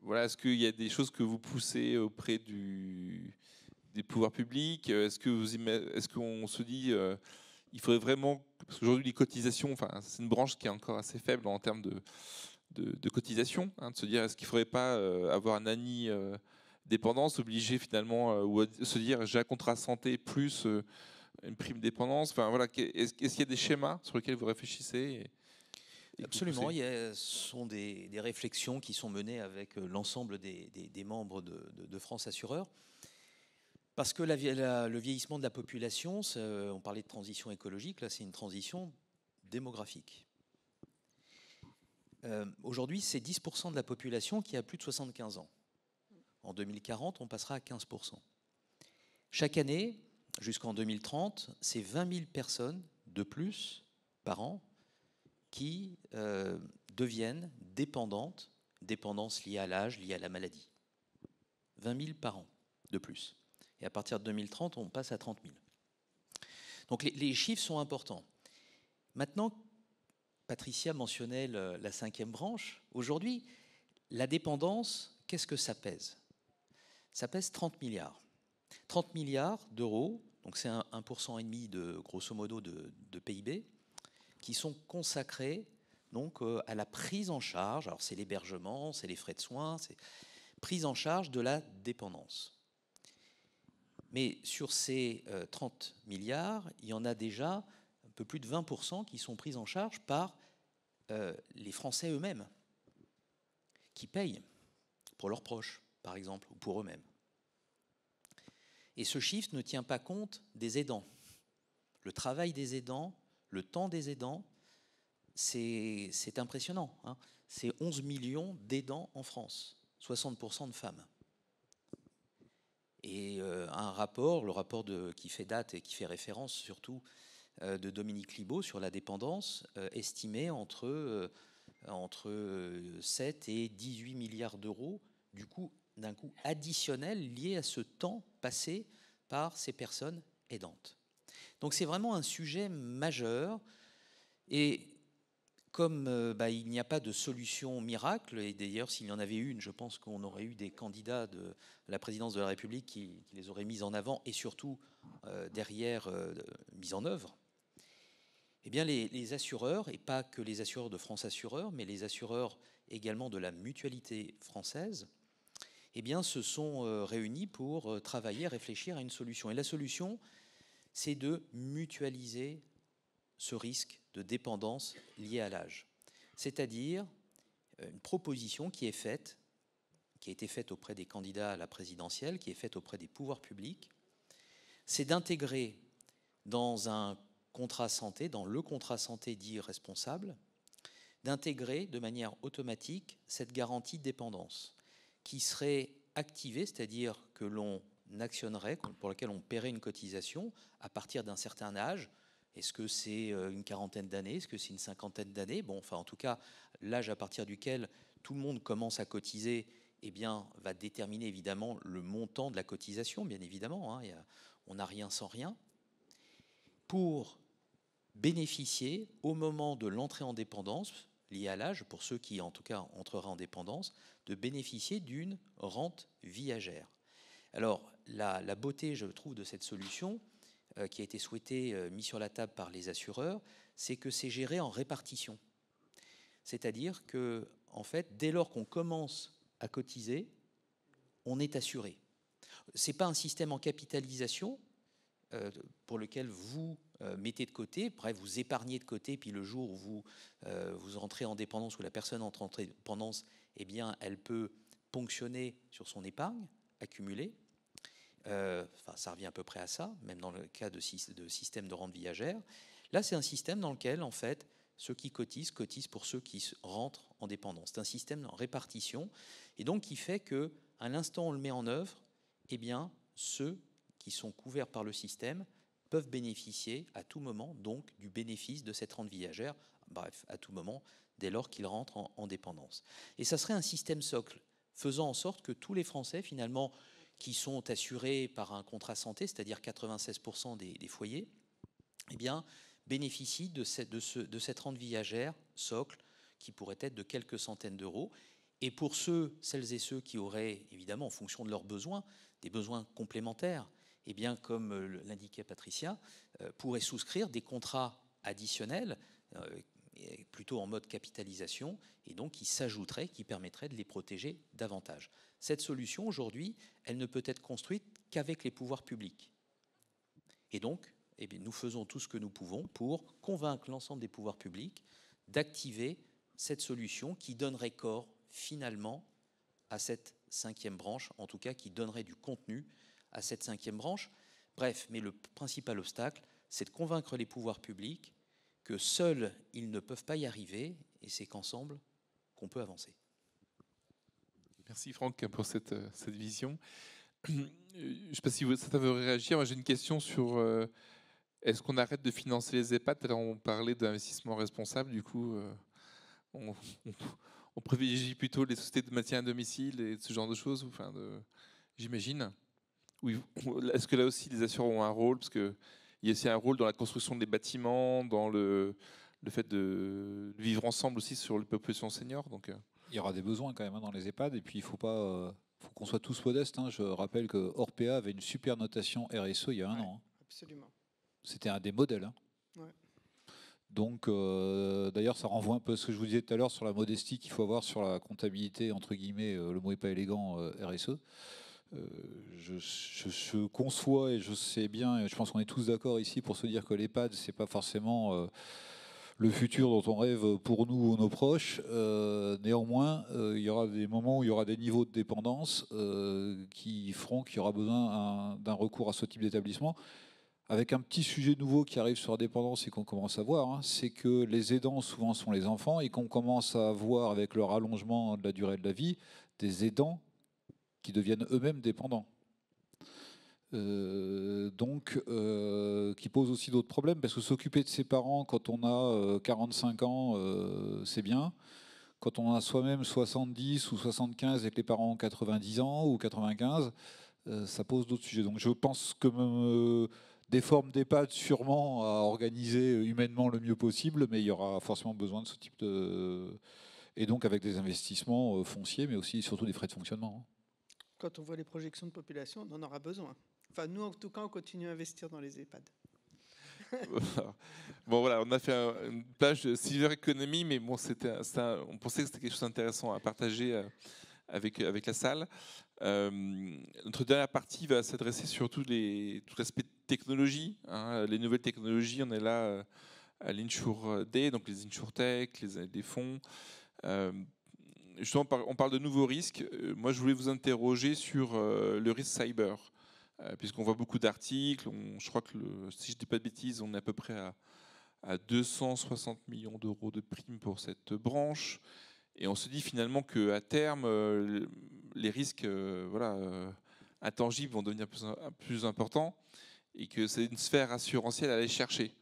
Voilà, est-ce qu'il y a des choses que vous poussez auprès du, des pouvoirs publics euh, Est-ce que est-ce qu'on se dit qu'il euh, il faudrait vraiment parce qu'aujourd'hui les cotisations, enfin c'est une branche qui est encore assez faible en termes de de, de cotisations, hein, de se dire est-ce qu'il ne faudrait pas euh, avoir un ANI dépendance obligé finalement ou se dire j'ai un contrat santé plus une prime dépendance. Enfin voilà, est-ce qu'il y a des schémas sur lesquels vous réfléchissez Absolument, il y a, sont des, des, réflexions qui sont menées avec l'ensemble des, des, membres de, de, de France Assureurs. Parce que le vieillissement de la population, euh, on parlait de transition écologique, là c'est une transition démographique. Euh, aujourd'hui, c'est 10% de la population qui a plus de 75 ans. En 2040, on passera à 15%. Chaque année, jusqu'en 2030, c'est 20 000 personnes de plus par an qui euh, deviennent dépendantes, dépendance liée à l'âge, liée à la maladie. 20 000 par an de plus. Et à partir de 2030, on passe à 30 000. Donc les, chiffres sont importants. Maintenant, Patricia mentionnait la cinquième branche. Aujourd'hui, la dépendance, qu'est-ce que ça pèse Ça pèse 30 milliards. 30 milliards d'euros, donc c'est 1,5% et de grosso modo de, PIB, qui sont consacrés donc euh, à la prise en charge. Alors c'est l'hébergement, c'est les frais de soins, c'est prise en charge de la dépendance. Mais sur ces 30 euh, milliards, il y en a déjà un peu plus de 20% qui sont pris en charge par euh, les Français eux-mêmes, qui payent pour leurs proches, par exemple, ou pour eux-mêmes. Et ce chiffre ne tient pas compte des aidants. Le travail des aidants, le temps des aidants, c'est impressionnant. Hein. c'est 11 millions d'aidants en France, 60% de femmes et euh, un rapport, le rapport de, qui fait date et qui fait référence surtout euh, de Dominique Libaud sur la dépendance, euh, estimé entre, entre 7 et 18 milliards d'euros, du coup, d'un coût additionnel lié à ce temps passé par ces personnes aidantes. Donc c'est vraiment un sujet majeur et comme euh, bah, il n'y a pas de solution miracle, et d'ailleurs s'il y en avait une, je pense qu'on aurait eu des candidats de la présidence de la République qui, les auraient mis en avant et surtout euh, derrière euh, mise en œuvre, eh bien les, assureurs, et pas que les assureurs de France Assureurs, mais les assureurs également de la mutualité française, eh bien se sont réunis pour travailler, réfléchir à une solution. Et la solution, c'est de mutualiser ce risque de dépendance liée à l'âge. C'est-à-dire euh, une proposition qui est faite, qui a été faite auprès des candidats à la présidentielle, qui est faite auprès des pouvoirs publics, c'est d'intégrer dans un contrat santé, dans le contrat santé dit responsable, d'intégrer de manière automatique cette garantie de dépendance qui serait activée, c'est-à-dire que l'on actionnerait, pour laquelle on paierait une cotisation à partir d'un certain âge, est-ce que c'est euh, une quarantaine d'années Est-ce que c'est une cinquantaine d'années Bon, enfin, en tout cas, l'âge à partir duquel tout le monde commence à cotiser, eh bien, va déterminer évidemment le montant de la cotisation, bien évidemment. Hein. on n'a rien sans rien. Pour bénéficier au moment de l'entrée en dépendance, liée à l'âge, pour ceux qui en tout cas entreraient en dépendance, de bénéficier d'une rente viagère. Alors, la, la beauté, je trouve, de cette solution, euh, qui a été souhaité, euh, mis sur la table par les assureurs, c'est que c'est géré en répartition. C'est-à-dire que, en fait, dès lors qu'on commence à cotiser, on est assuré. Ce n'est pas un système en capitalisation euh, pour lequel vous mettez de côté, bref, vous épargnez de côté, puis le jour où vous, vous rentrez en dépendance ou la personne entre en dépendance, eh bien, elle peut ponctionner sur son épargne accumuler, euh, enfin, ça revient à peu près à ça, même dans le cas de, de système de rente viagère. Là, c'est un système dans lequel, en fait, ceux qui cotisent cotisent pour ceux qui rentrent en dépendance. C'est un système en répartition, et donc qui fait que, à l'instant où on le met en œuvre, eh bien, ceux qui sont couverts par le système peuvent bénéficier à tout moment donc du bénéfice de cette rente viagère, bref, à tout moment, dès lors qu'ils rentrent en dépendance. Et ça serait un système socle, faisant en sorte que tous les Français, finalement, qui sont assurés par un contrat santé, c'est-à-dire 96% des, foyers, eh bien, bénéficient de cette, rente viagère, socle, qui pourrait être de quelques centaines d'euros. Et pour ceux, celles et ceux qui auraient, évidemment, en fonction de leurs besoins, des besoins complémentaires, eh bien, comme euh, l'indiquait Patricia, euh, pourraient souscrire des contrats additionnels, euh, plutôt en mode capitalisation, et donc qui s'ajouteraient, qui permettraient de les protéger davantage. Cette solution, aujourd'hui, elle ne peut être construite qu'avec les pouvoirs publics. Et donc, eh nous faisons tout ce que nous pouvons pour convaincre l'ensemble des pouvoirs publics d'activer cette solution qui donnerait corps, finalement, à cette cinquième branche, en tout cas qui donnerait du contenu à cette cinquième branche. Bref, mais le principal obstacle, c'est de convaincre les pouvoirs publics que seuls ils ne peuvent pas y arriver, et c'est qu'ensemble qu'on peut avancer. Merci Franck pour cette, euh, cette vision. (clears throat) Euh, je ne sais pas si vous, certains réagir. j'ai une question sur euh, est-ce qu'on arrête de financer les EHPAD Alors, on parlait d'investissement responsable. Du coup, on, privilégie plutôt les sociétés de maintien à domicile et ce genre de choses. Enfin, j'imagine. Oui, (clears throat) est-ce que là aussi les assureurs ont un rôle Parce qu'il y a aussi un rôle dans la construction des bâtiments, dans le, le fait de vivre ensemble aussi sur les populations seniors. Donc, il y aura des besoins quand même hein, dans les EHPAD. Et puis, il faut pas. Euh, qu'on soit tous modestes. Hein. Je rappelle que Orpea avait une super notation RSE il y a un an. Hein. Absolument. C'était un des modèles. Donc, euh, d'ailleurs, ça renvoie un peu à ce que je vous disais tout à l'heure sur la modestie qu'il faut avoir sur la comptabilité, entre guillemets, euh, le mot n'est pas élégant, RSE. Je, conçois et je sais bien, je pense qu'on est tous d'accord ici pour se dire que l'EHPAD, ce n'est pas forcément le futur dont on rêve pour nous ou nos proches. Euh, néanmoins, euh, il y aura des moments où il y aura des niveaux de dépendance euh, qui feront qu'il y aura besoin d'un recours à ce type d'établissement. Avec un petit sujet nouveau qui arrive sur la dépendance et qu'on commence à voir, hein, c'est que les aidants souvent sont les enfants et qu'on commence à voir avec leur allongement de la durée de la vie des aidants qui deviennent eux-mêmes dépendants. Euh, donc, euh, qui pose aussi d'autres problèmes, parce que s'occuper de ses parents quand on a 45 euh, ans, c'est bien. Quand on a soi-même 70 ou 75 avec les parents ont 90 ans ou 95, ça pose d'autres sujets. Donc, je pense que des formes d'EHPAD sûrement à organiser humainement le mieux possible, mais il y aura forcément besoin de ce type de. Et donc, avec des investissements fonciers, mais aussi surtout des frais de fonctionnement. Hein. Quand on voit les projections de population, on en aura besoin. Enfin, nous, en tout cas, on continue à investir dans les EHPAD. (laughs) bon voilà, on a fait une plage de silver mais bon, c'était, on pensait que c'était quelque chose d'intéressant à partager euh, avec, euh, avec la salle. Euh, notre dernière partie va s'adresser surtout les, tout l'aspect technologie, hein. les nouvelles technologies. On est là à l'insure Day, donc les tech, les des fonds. justement, on parle de nouveaux risques. Moi, je voulais vous interroger sur le risque cyber. Euh, puisqu'on voit beaucoup d'articles. je crois que, si je ne dis pas de bêtises, on est à peu près à, 260 millions d'euros de primes pour cette branche. Et on se dit finalement qu'à terme, euh, les risques euh, voilà, intangibles vont devenir plus, importants et que c'est une sphère assurantielle à aller chercher.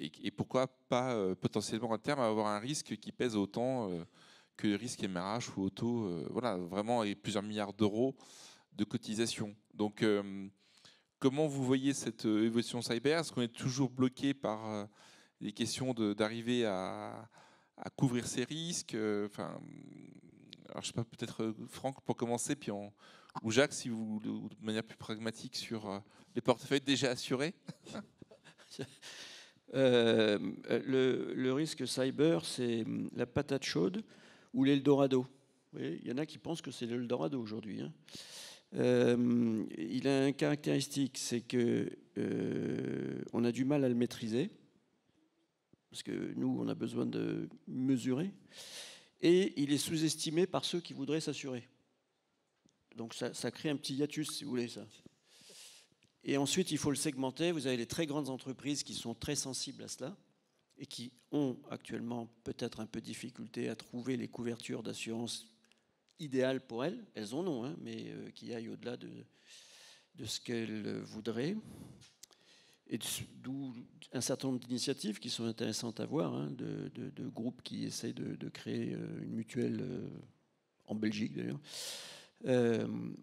Et, pourquoi pas potentiellement à terme avoir un risque qui pèse autant que le risque MRH ou auto, voilà, vraiment, et plusieurs milliards d'euros de cotisation. Donc, euh, comment vous voyez cette euh, évolution cyber Est-ce qu'on est toujours bloqué par euh, les questions d'arriver à, couvrir ces risques Enfin, alors je sais pas, peut-être Franck pour commencer, puis ou Jacques, si vous de manière plus pragmatique sur les portefeuilles déjà assurés. (laughs) le, risque cyber, c'est la patate chaude ou l'Eldorado. Il y en a qui pensent que c'est l'Eldorado aujourd'hui. Hein. Euh, il a une caractéristique, c'est que euh, on a du mal à le maîtriser, parce que nous, on a besoin de mesurer, et il est sous-estimé par ceux qui voudraient s'assurer. Donc ça, ça, crée un petit hiatus, si vous voulez, ça. Et ensuite, il faut le segmenter. Vous avez les très grandes entreprises qui sont très sensibles à cela et qui ont actuellement peut-être un peu de difficulté à trouver les couvertures d'assurance idéal pour elles, elles en ont, hein, mais euh, qui aillent au-delà de, de, ce qu'elles euh, voudraient. Et d'où un certain nombre d'initiatives qui sont intéressantes à voir, hein, de, de, groupes qui essayent de, créer euh, une mutuelle, en Belgique d'ailleurs,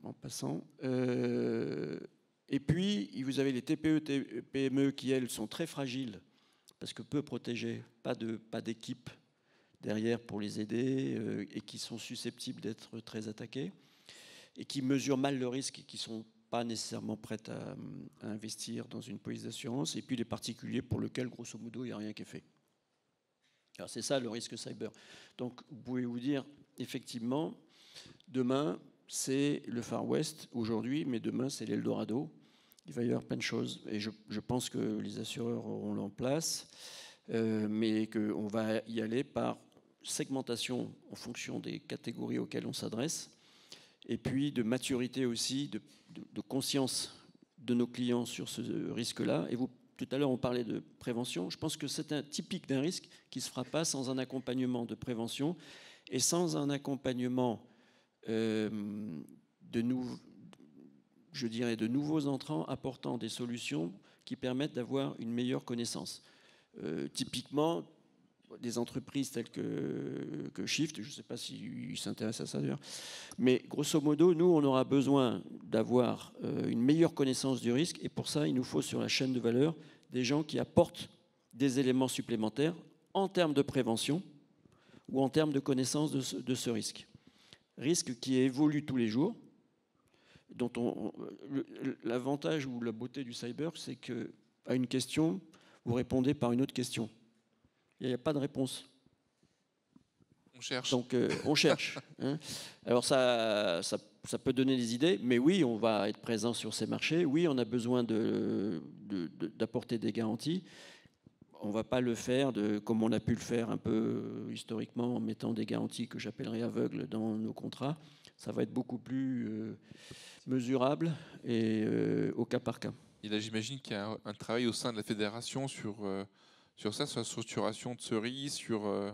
en passant. et puis, vous avez les TPE, PME qui, elles, sont très fragiles, parce que peu protégées, pas d'équipe. Pas derrière pour les aider euh, et qui sont susceptibles d'être très attaqués et qui mesurent mal le risque et qui ne sont pas nécessairement prêtes à, investir dans une police d'assurance, et puis les particuliers pour lesquels, grosso modo, il n'y a rien qui est fait. Alors c'est ça le risque cyber. Donc vous pouvez vous dire, effectivement, demain, c'est le Far West aujourd'hui, mais demain, c'est l'Eldorado. Il va y avoir plein de choses. Et je, pense que les assureurs auront l'en place, euh, mais qu'on va y aller par segmentation en fonction des catégories auxquelles on s'adresse, et puis de maturité aussi, de, conscience de nos clients sur ce risque-là. Et vous, tout à l'heure, on parlait de prévention. Je pense que c'est un typique d'un risque qui ne se fera pas sans un accompagnement de prévention et sans un accompagnement euh, de je dirais, de nouveaux entrants apportant des solutions qui permettent d'avoir une meilleure connaissance. Euh, typiquement, des entreprises telles que, Shift, je ne sais pas s'ils s'intéressent à ça d'ailleurs, mais grosso modo, nous, on aura besoin d'avoir euh, une meilleure connaissance du risque, et pour ça, il nous faut sur la chaîne de valeur des gens qui apportent des éléments supplémentaires en termes de prévention ou en termes de connaissance de ce, risque. Risque qui évolue tous les jours, dont on, l'avantage ou la beauté du cyber, c'est qu'à une question, vous répondez par une autre question. Il n'y a pas de réponse. On cherche. Donc euh, on cherche. (laughs) Hein. Alors ça, ça, peut donner des idées, mais oui, on va être présent sur ces marchés. Oui, on a besoin d'apporter des garanties. On ne va pas le faire comme on a pu le faire un peu historiquement en mettant des garanties que j'appellerais aveugles dans nos contrats. Ça va être beaucoup plus euh, mesurable et euh, au cas par cas. Et j'imagine qu'il y a un, travail au sein de la fédération sur sur ça, sur la structuration de cerise, sur euh,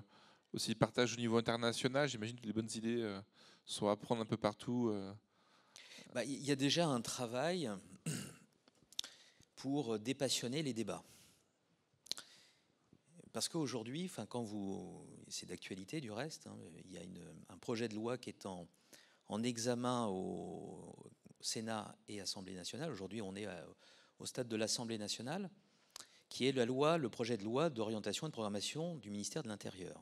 aussi le partage au niveau international. J'imagine que les bonnes idées euh, sont à prendre un peu partout. Euh. Bah, il y a déjà un travail (clears throat) pour dépassionner les débats. Parce qu'aujourd'hui, enfin, quand vous, c'est d'actualité du reste, hein, il y a un projet de loi qui est en, examen au, Sénat et Assemblée nationale. Aujourd'hui, on est au stade de l'Assemblée nationale qui est la loi, le projet de loi d'orientation et de programmation du ministère de l'Intérieur,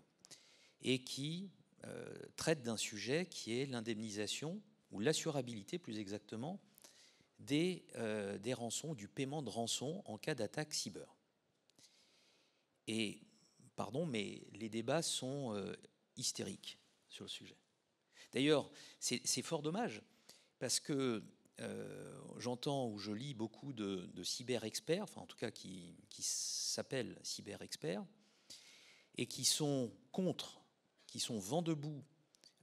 et qui euh, traite d'un sujet qui est l'indemnisation, ou l'assurabilité plus exactement, des, euh, des rançons, du paiement de rançons en cas d'attaque cyber. Et, pardon, mais les débats sont euh, hystériques sur le sujet. D'ailleurs, c'est fort dommage, parce que euh, j'entends ou je lis beaucoup de, cyber-experts, enfin en tout cas qui, s'appellent cyber-experts, et qui sont contre, qui sont vent debout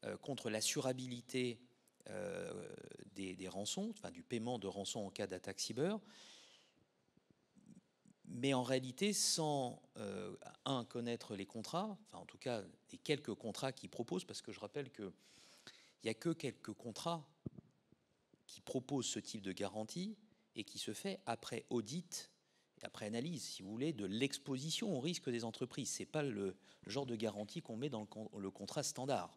euh, contre l'assurabilité euh, des, rançons, enfin du paiement de rançons en cas d'attaque cyber, mais en réalité sans, un, connaître les contrats, enfin en tout cas les quelques contrats qu'ils proposent, parce que je rappelle qu'il n'y a que quelques contrats qui propose ce type de garantie et qui se fait après audit après analyse, si vous voulez, de l'exposition au risque des entreprises. Ce n'est pas le, genre de garantie qu'on met dans le, contrat standard.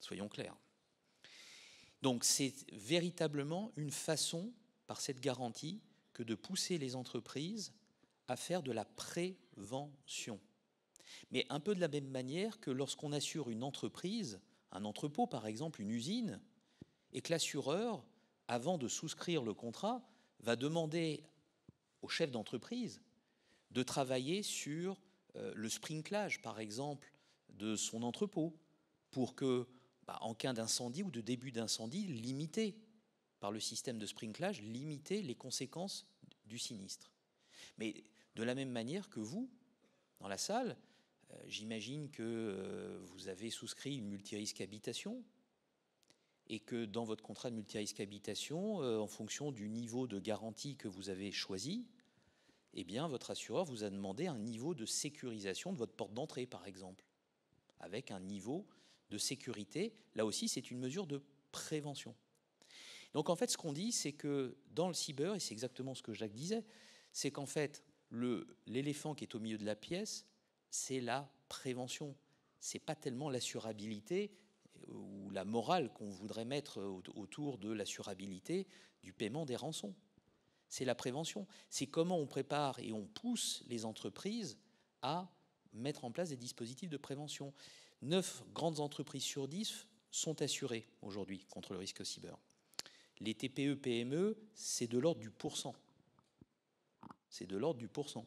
Soyons clairs. Donc c'est véritablement une façon, par cette garantie, que de pousser les entreprises à faire de la prévention. Mais un peu de la même manière que lorsqu'on assure une entreprise, un entrepôt par exemple, une usine, et que l'assureur, avant de souscrire le contrat, va demander au chef d'entreprise de travailler sur euh, le sprinklage, par exemple, de son entrepôt, pour que, bah, en cas d'incendie ou de début d'incendie, limité par le système de sprinklage, limiter les conséquences du sinistre. Mais de la même manière que vous, dans la salle, euh, j'imagine que euh, vous avez souscrit une multirisque habitation, et que dans votre contrat de multirisque habitation, euh, en fonction du niveau de garantie que vous avez choisi, eh bien, votre assureur vous a demandé un niveau de sécurisation de votre porte d'entrée, par exemple, avec un niveau de sécurité. Là aussi, c'est une mesure de prévention. Donc, en fait, ce qu'on dit, c'est que dans le cyber, et c'est exactement ce que Jacques disait, c'est qu'en fait, l'éléphant qui est au milieu de la pièce, c'est la prévention. C'est pas tellement l'assurabilité, ou la morale qu'on voudrait mettre autour de l'assurabilité du paiement des rançons. C'est la prévention. C'est comment on prépare et on pousse les entreprises à mettre en place des dispositifs de prévention. Neuf grandes entreprises sur 10 sont assurées aujourd'hui contre le risque cyber. Les TPE-PME, e, c'est de l'ordre du pourcent. C'est de l'ordre du pourcent.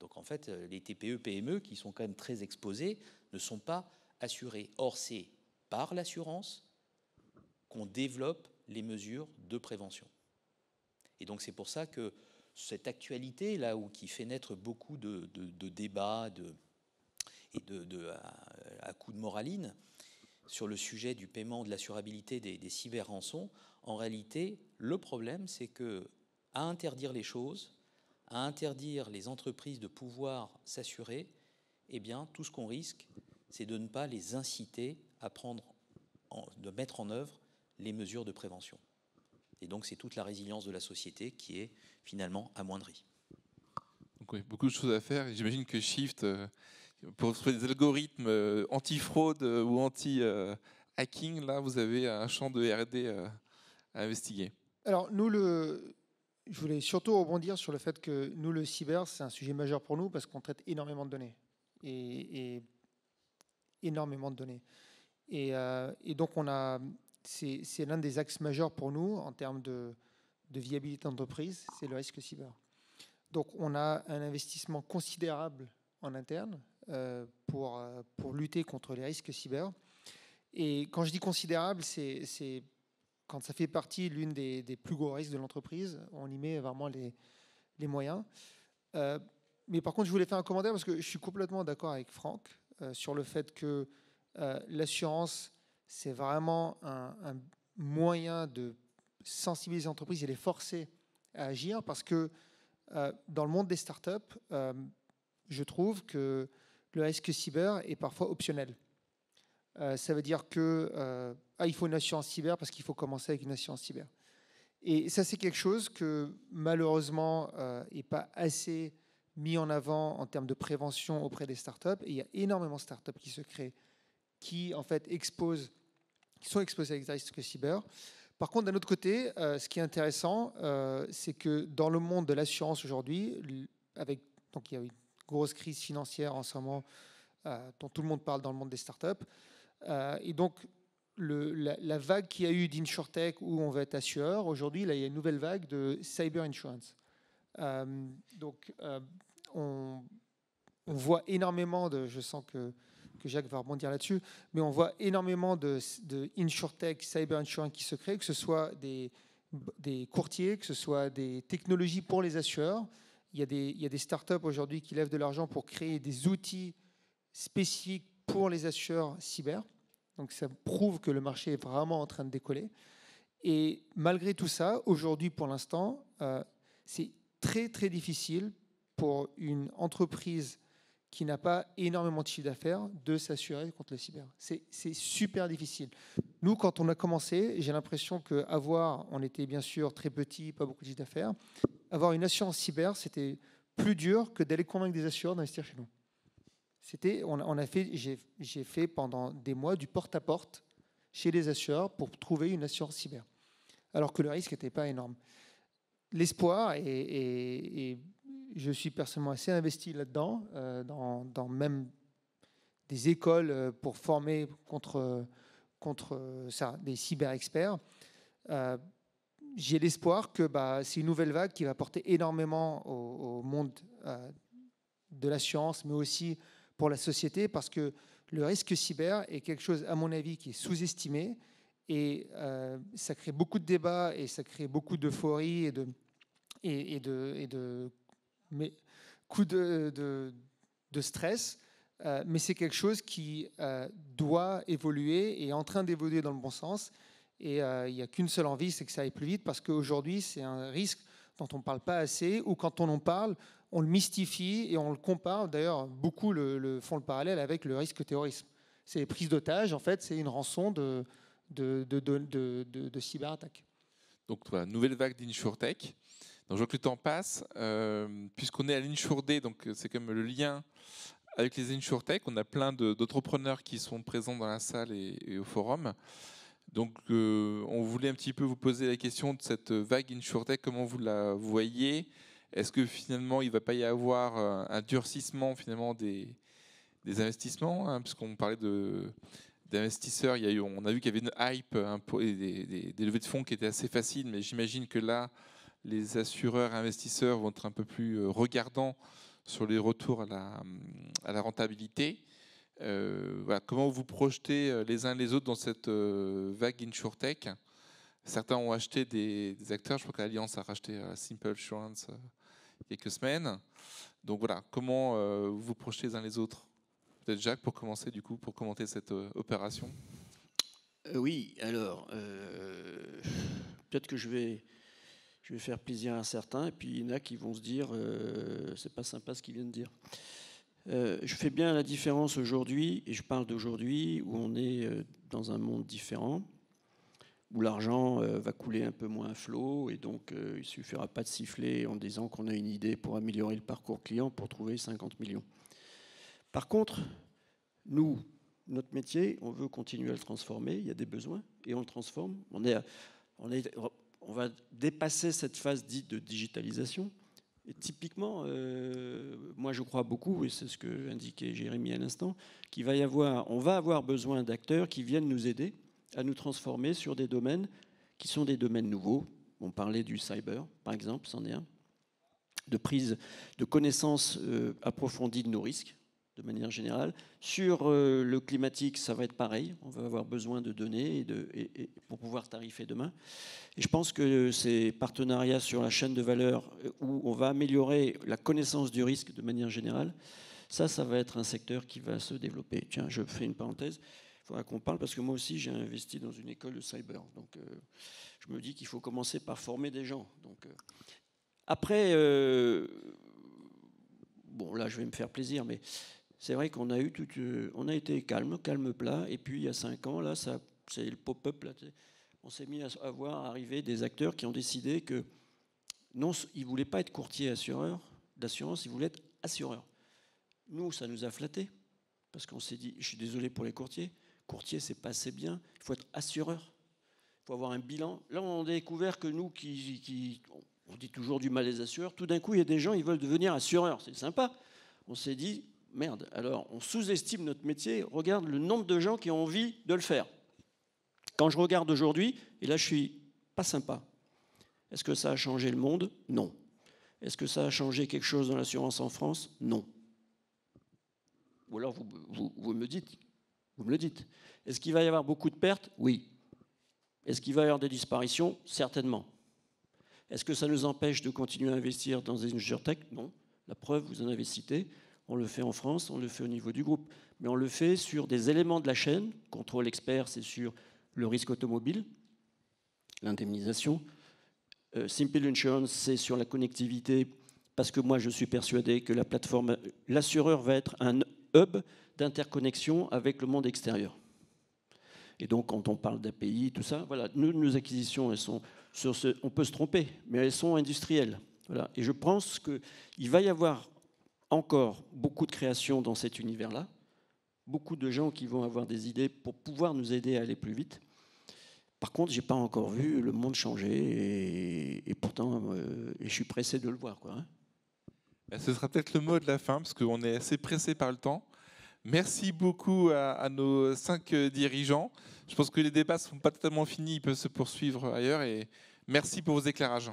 Donc en fait, les TPE-PME, e, qui sont quand même très exposées, ne sont pas assurées. Or, c'est par l'assurance qu'on développe les mesures de prévention. Et donc c'est pour ça que cette actualité là où qui fait naître beaucoup de, débats et de, à, coups de moraline sur le sujet du paiement de l'assurabilité des, des cyber-rançons, en réalité, le problème, c'est que à interdire les choses, à interdire les entreprises de pouvoir s'assurer, eh bien, tout ce qu'on risque, c'est de ne pas les inciter à prendre, de mettre en œuvre les mesures de prévention. Et donc c'est toute la résilience de la société qui est finalement amoindrie. Donc oui, beaucoup de choses à faire. J'imagine que Shift, euh, pour trouver des algorithmes euh, anti-fraude euh, ou anti-hacking, là, vous avez un champ de RD à investiguer. Alors nous, le, je voulais surtout rebondir sur le fait que nous, le cyber, c'est un sujet majeur pour nous parce qu'on traite énormément de données. Et, et énormément de données. Euh, et, donc, on a, c'est, l'un des axes majeurs pour nous en termes de, viabilité d'entreprise, c'est le risque cyber. Donc, on a un investissement considérable en interne euh, pour, euh, pour lutter contre les risques cyber. Et quand je dis considérable, c'est, quand ça fait partie l'une des, plus gros risques de l'entreprise, on y met vraiment les, moyens. mais par contre, je voulais faire un commentaire parce que je suis complètement d'accord avec Franck sur le fait que euh, l'assurance, c'est vraiment un, moyen de sensibiliser les entreprises et les forcer à agir parce que euh, dans le monde des startups, euh, je trouve que le risque cyber est parfois optionnel. ça veut dire que ah, il faut une assurance cyber parce qu'il faut commencer avec une assurance cyber. Et ça, c'est quelque chose que malheureusement n'est pas assez mis en avant en termes de prévention auprès des startups. il y a énormément de startups qui se créent qui en fait exposent, qui sont exposés à des risques cyber. Par contre, d'un autre côté, euh, ce qui est intéressant, euh, c'est que dans le monde de l'assurance aujourd'hui, avec donc il y a une grosse crise financière en ce moment euh, dont tout le monde parle dans le monde des startups, et donc le, la, vague qu'il y a eu d'insurtech où on va être assureur, aujourd'hui, là, il y a une nouvelle vague de cyber insurance. donc, on, on, voit énormément de. Je sens que que Jacques va rebondir là-dessus, mais on voit énormément de, de insurtech, cyber insurance qui se créent, que ce soit des, des, courtiers, que ce soit des technologies pour les assureurs. Il y a des, il y startups aujourd'hui qui lèvent de l'argent pour créer des outils spécifiques pour les assureurs cyber. Donc ça prouve que le marché est vraiment en train de décoller. Et malgré tout ça, aujourd'hui pour l'instant, euh, c'est très très difficile pour une entreprise qui n'a pas énormément de chiffre d'affaires de s'assurer contre le cyber. C'est super difficile. Nous, quand on a commencé, j'ai l'impression qu'avoir, on était bien sûr très petit, pas beaucoup de chiffre d'affaires, avoir une assurance cyber, c'était plus dur que d'aller convaincre des assureurs d'investir chez nous. C'était, on, a fait, j'ai fait pendant des mois du porte-à-porte chez les assureurs pour trouver une assurance cyber, alors que le risque n'était pas énorme. L'espoir est je suis personnellement assez investi là-dedans, euh, dans, même des écoles euh, pour former contre, contre euh, ça, des cyber-experts. J'ai l'espoir que bah, c'est une nouvelle vague qui va porter énormément au, monde de la science, mais aussi pour la société, parce que le risque cyber est quelque chose, à mon avis, qui est sous-estimé. Et ça crée beaucoup de débats et ça crée beaucoup d'euphorie et de, et, de, et de mais, coup de, de, stress, euh, mais c'est quelque chose qui euh, doit évoluer et est en train d'évoluer dans le bon sens. Et euh, il n'y a qu'une seule envie, c'est que ça aille plus vite, parce qu'aujourd'hui, c'est un risque dont on ne parle pas assez, ou quand on en parle, on le mystifie et on le compare. D'ailleurs, beaucoup le, font le parallèle avec le risque terrorisme. C'est les prises d'otages, en fait, c'est une rançon de, de, de, cyberattaque. Donc nouvelle vague d'insurtech. Donc je vois que le temps passe. Euh, puisqu'on est à l'Insure donc euh, c'est comme le lien avec les Insure Tech, on a plein d'entrepreneurs qui sont présents dans la salle et, au forum. Donc euh, on voulait un petit peu vous poser la question de cette vague Insure Tech, comment vous la voyez Est-ce que finalement il ne va pas y avoir un durcissement finalement des, investissements hein? Puisqu'on parlait de d'investisseurs. on a vu qu'il y avait une hype hein, des, des, des, levées de fonds qui étaient assez faciles, mais j'imagine que là, les assureurs investisseurs vont être un peu plus euh, regardants sur les retours à la, rentabilité. Euh, comment vous projetez les uns les autres dans cette vague InsurTech Certains ont acheté des, acteurs, je crois qu'Alliance a racheté Simple Assurance quelques semaines. Donc voilà, comment vous vous projetez les uns les autres Peut-être Jacques pour commencer, du coup, pour commenter cette euh, opération. Oui, alors, peut-être que je vais je vais faire plaisir à certains, et puis il y en a qui vont se dire, euh, c'est pas sympa ce qu'ils vient de dire. Euh, je fais bien la différence aujourd'hui, et je parle d'aujourd'hui où on est euh, dans un monde différent, où l'argent va couler un peu moins à flot, et donc il ne suffira pas de siffler en disant qu'on a une idée pour améliorer le parcours client pour trouver 50 millions. Par contre, nous, notre métier, on veut continuer à le transformer, il y a des besoins, et on le transforme. On est, on est on va dépasser cette phase dite de digitalisation. Et typiquement, euh, moi je crois beaucoup, et c'est ce que indiquait Jérémy à l'instant, qu'il va y avoir, on va avoir besoin d'acteurs qui viennent nous aider à nous transformer sur des domaines qui sont des domaines nouveaux. On parlait du cyber, par exemple, c'en est un. De prise de connaissances euh, approfondies de nos risques de manière générale. Sur euh, le climatique, ça va être pareil. On va avoir besoin de données pour pouvoir tarifer demain. Et je pense que ces partenariats sur la chaîne de valeur euh, où on va améliorer la connaissance du risque de manière générale, ça, ça va être un secteur qui va se développer. Tiens, je fais une parenthèse. Il faudra qu'on parle parce que moi aussi, j'ai investi dans une école de cyber. Donc, euh, je me dis qu'il faut commencer par former des gens. Donc, après, bon, là, je vais me faire plaisir, mais c'est vrai qu'on a eu tout, euh, on a été calme, calme plat, et puis il y a cinq ans, là, ça, c'est le pop-up, on s'est mis à voir arriver des acteurs qui ont décidé que non, ils voulaient pas être courtier assureur d'assurance, ils voulaient être assureur. Nous, ça nous a flatté parce qu'on s'est dit, je suis désolé pour les courtiers, courtier c'est pas assez bien, il faut être assureur, il faut avoir un bilan. Là, on a découvert que nous qui, qui on dit toujours du mal des assureurs, tout d'un coup, il y a des gens, ils veulent devenir assureurs, c'est sympa. On s'est dit, Merde, alors on sous-estime notre métier, regarde le nombre de gens qui ont envie de le faire. Quand je regarde aujourd'hui, et là je suis pas sympa, est-ce que ça a changé le monde Non. Est-ce que ça a changé quelque chose dans l'assurance en France Non. Ou alors vous, me dites, vous me le dites. Est-ce qu'il va y avoir beaucoup de pertes Oui. Est-ce qu'il va y avoir des disparitions Certainement. Est-ce que ça nous empêche de continuer à investir dans une insurtech Non. La preuve, vous en avez cité. On le fait en France, on le fait au niveau du groupe, mais on le fait sur des éléments de la chaîne. Contrôle expert, c'est sur le risque automobile, l'indemnisation. Euh, Simple Insurance, c'est sur la connectivité, parce que moi je suis persuadé que la plateforme, l'assureur va être un hub d'interconnexion avec le monde extérieur. Et donc, quand on parle d'API, tout ça, voilà, nous, nos acquisitions, elles sont on peut se tromper, mais elles sont industrielles. Voilà. Et je pense qu'il va y avoir encore beaucoup de créations dans cet univers-là, beaucoup de gens qui vont avoir des idées pour pouvoir nous aider à aller plus vite. Par contre, j'ai pas encore vu le monde changer et, pourtant, euh, je suis pressé de le voir. Quoi, hein. ben, ce sera peut-être le mot de la fin parce qu'on est assez pressé par le temps. Merci beaucoup à, à nos cinq euh, dirigeants. Je pense que les débats ne sont pas totalement finis, ils peuvent se poursuivre ailleurs et merci pour vos éclairages.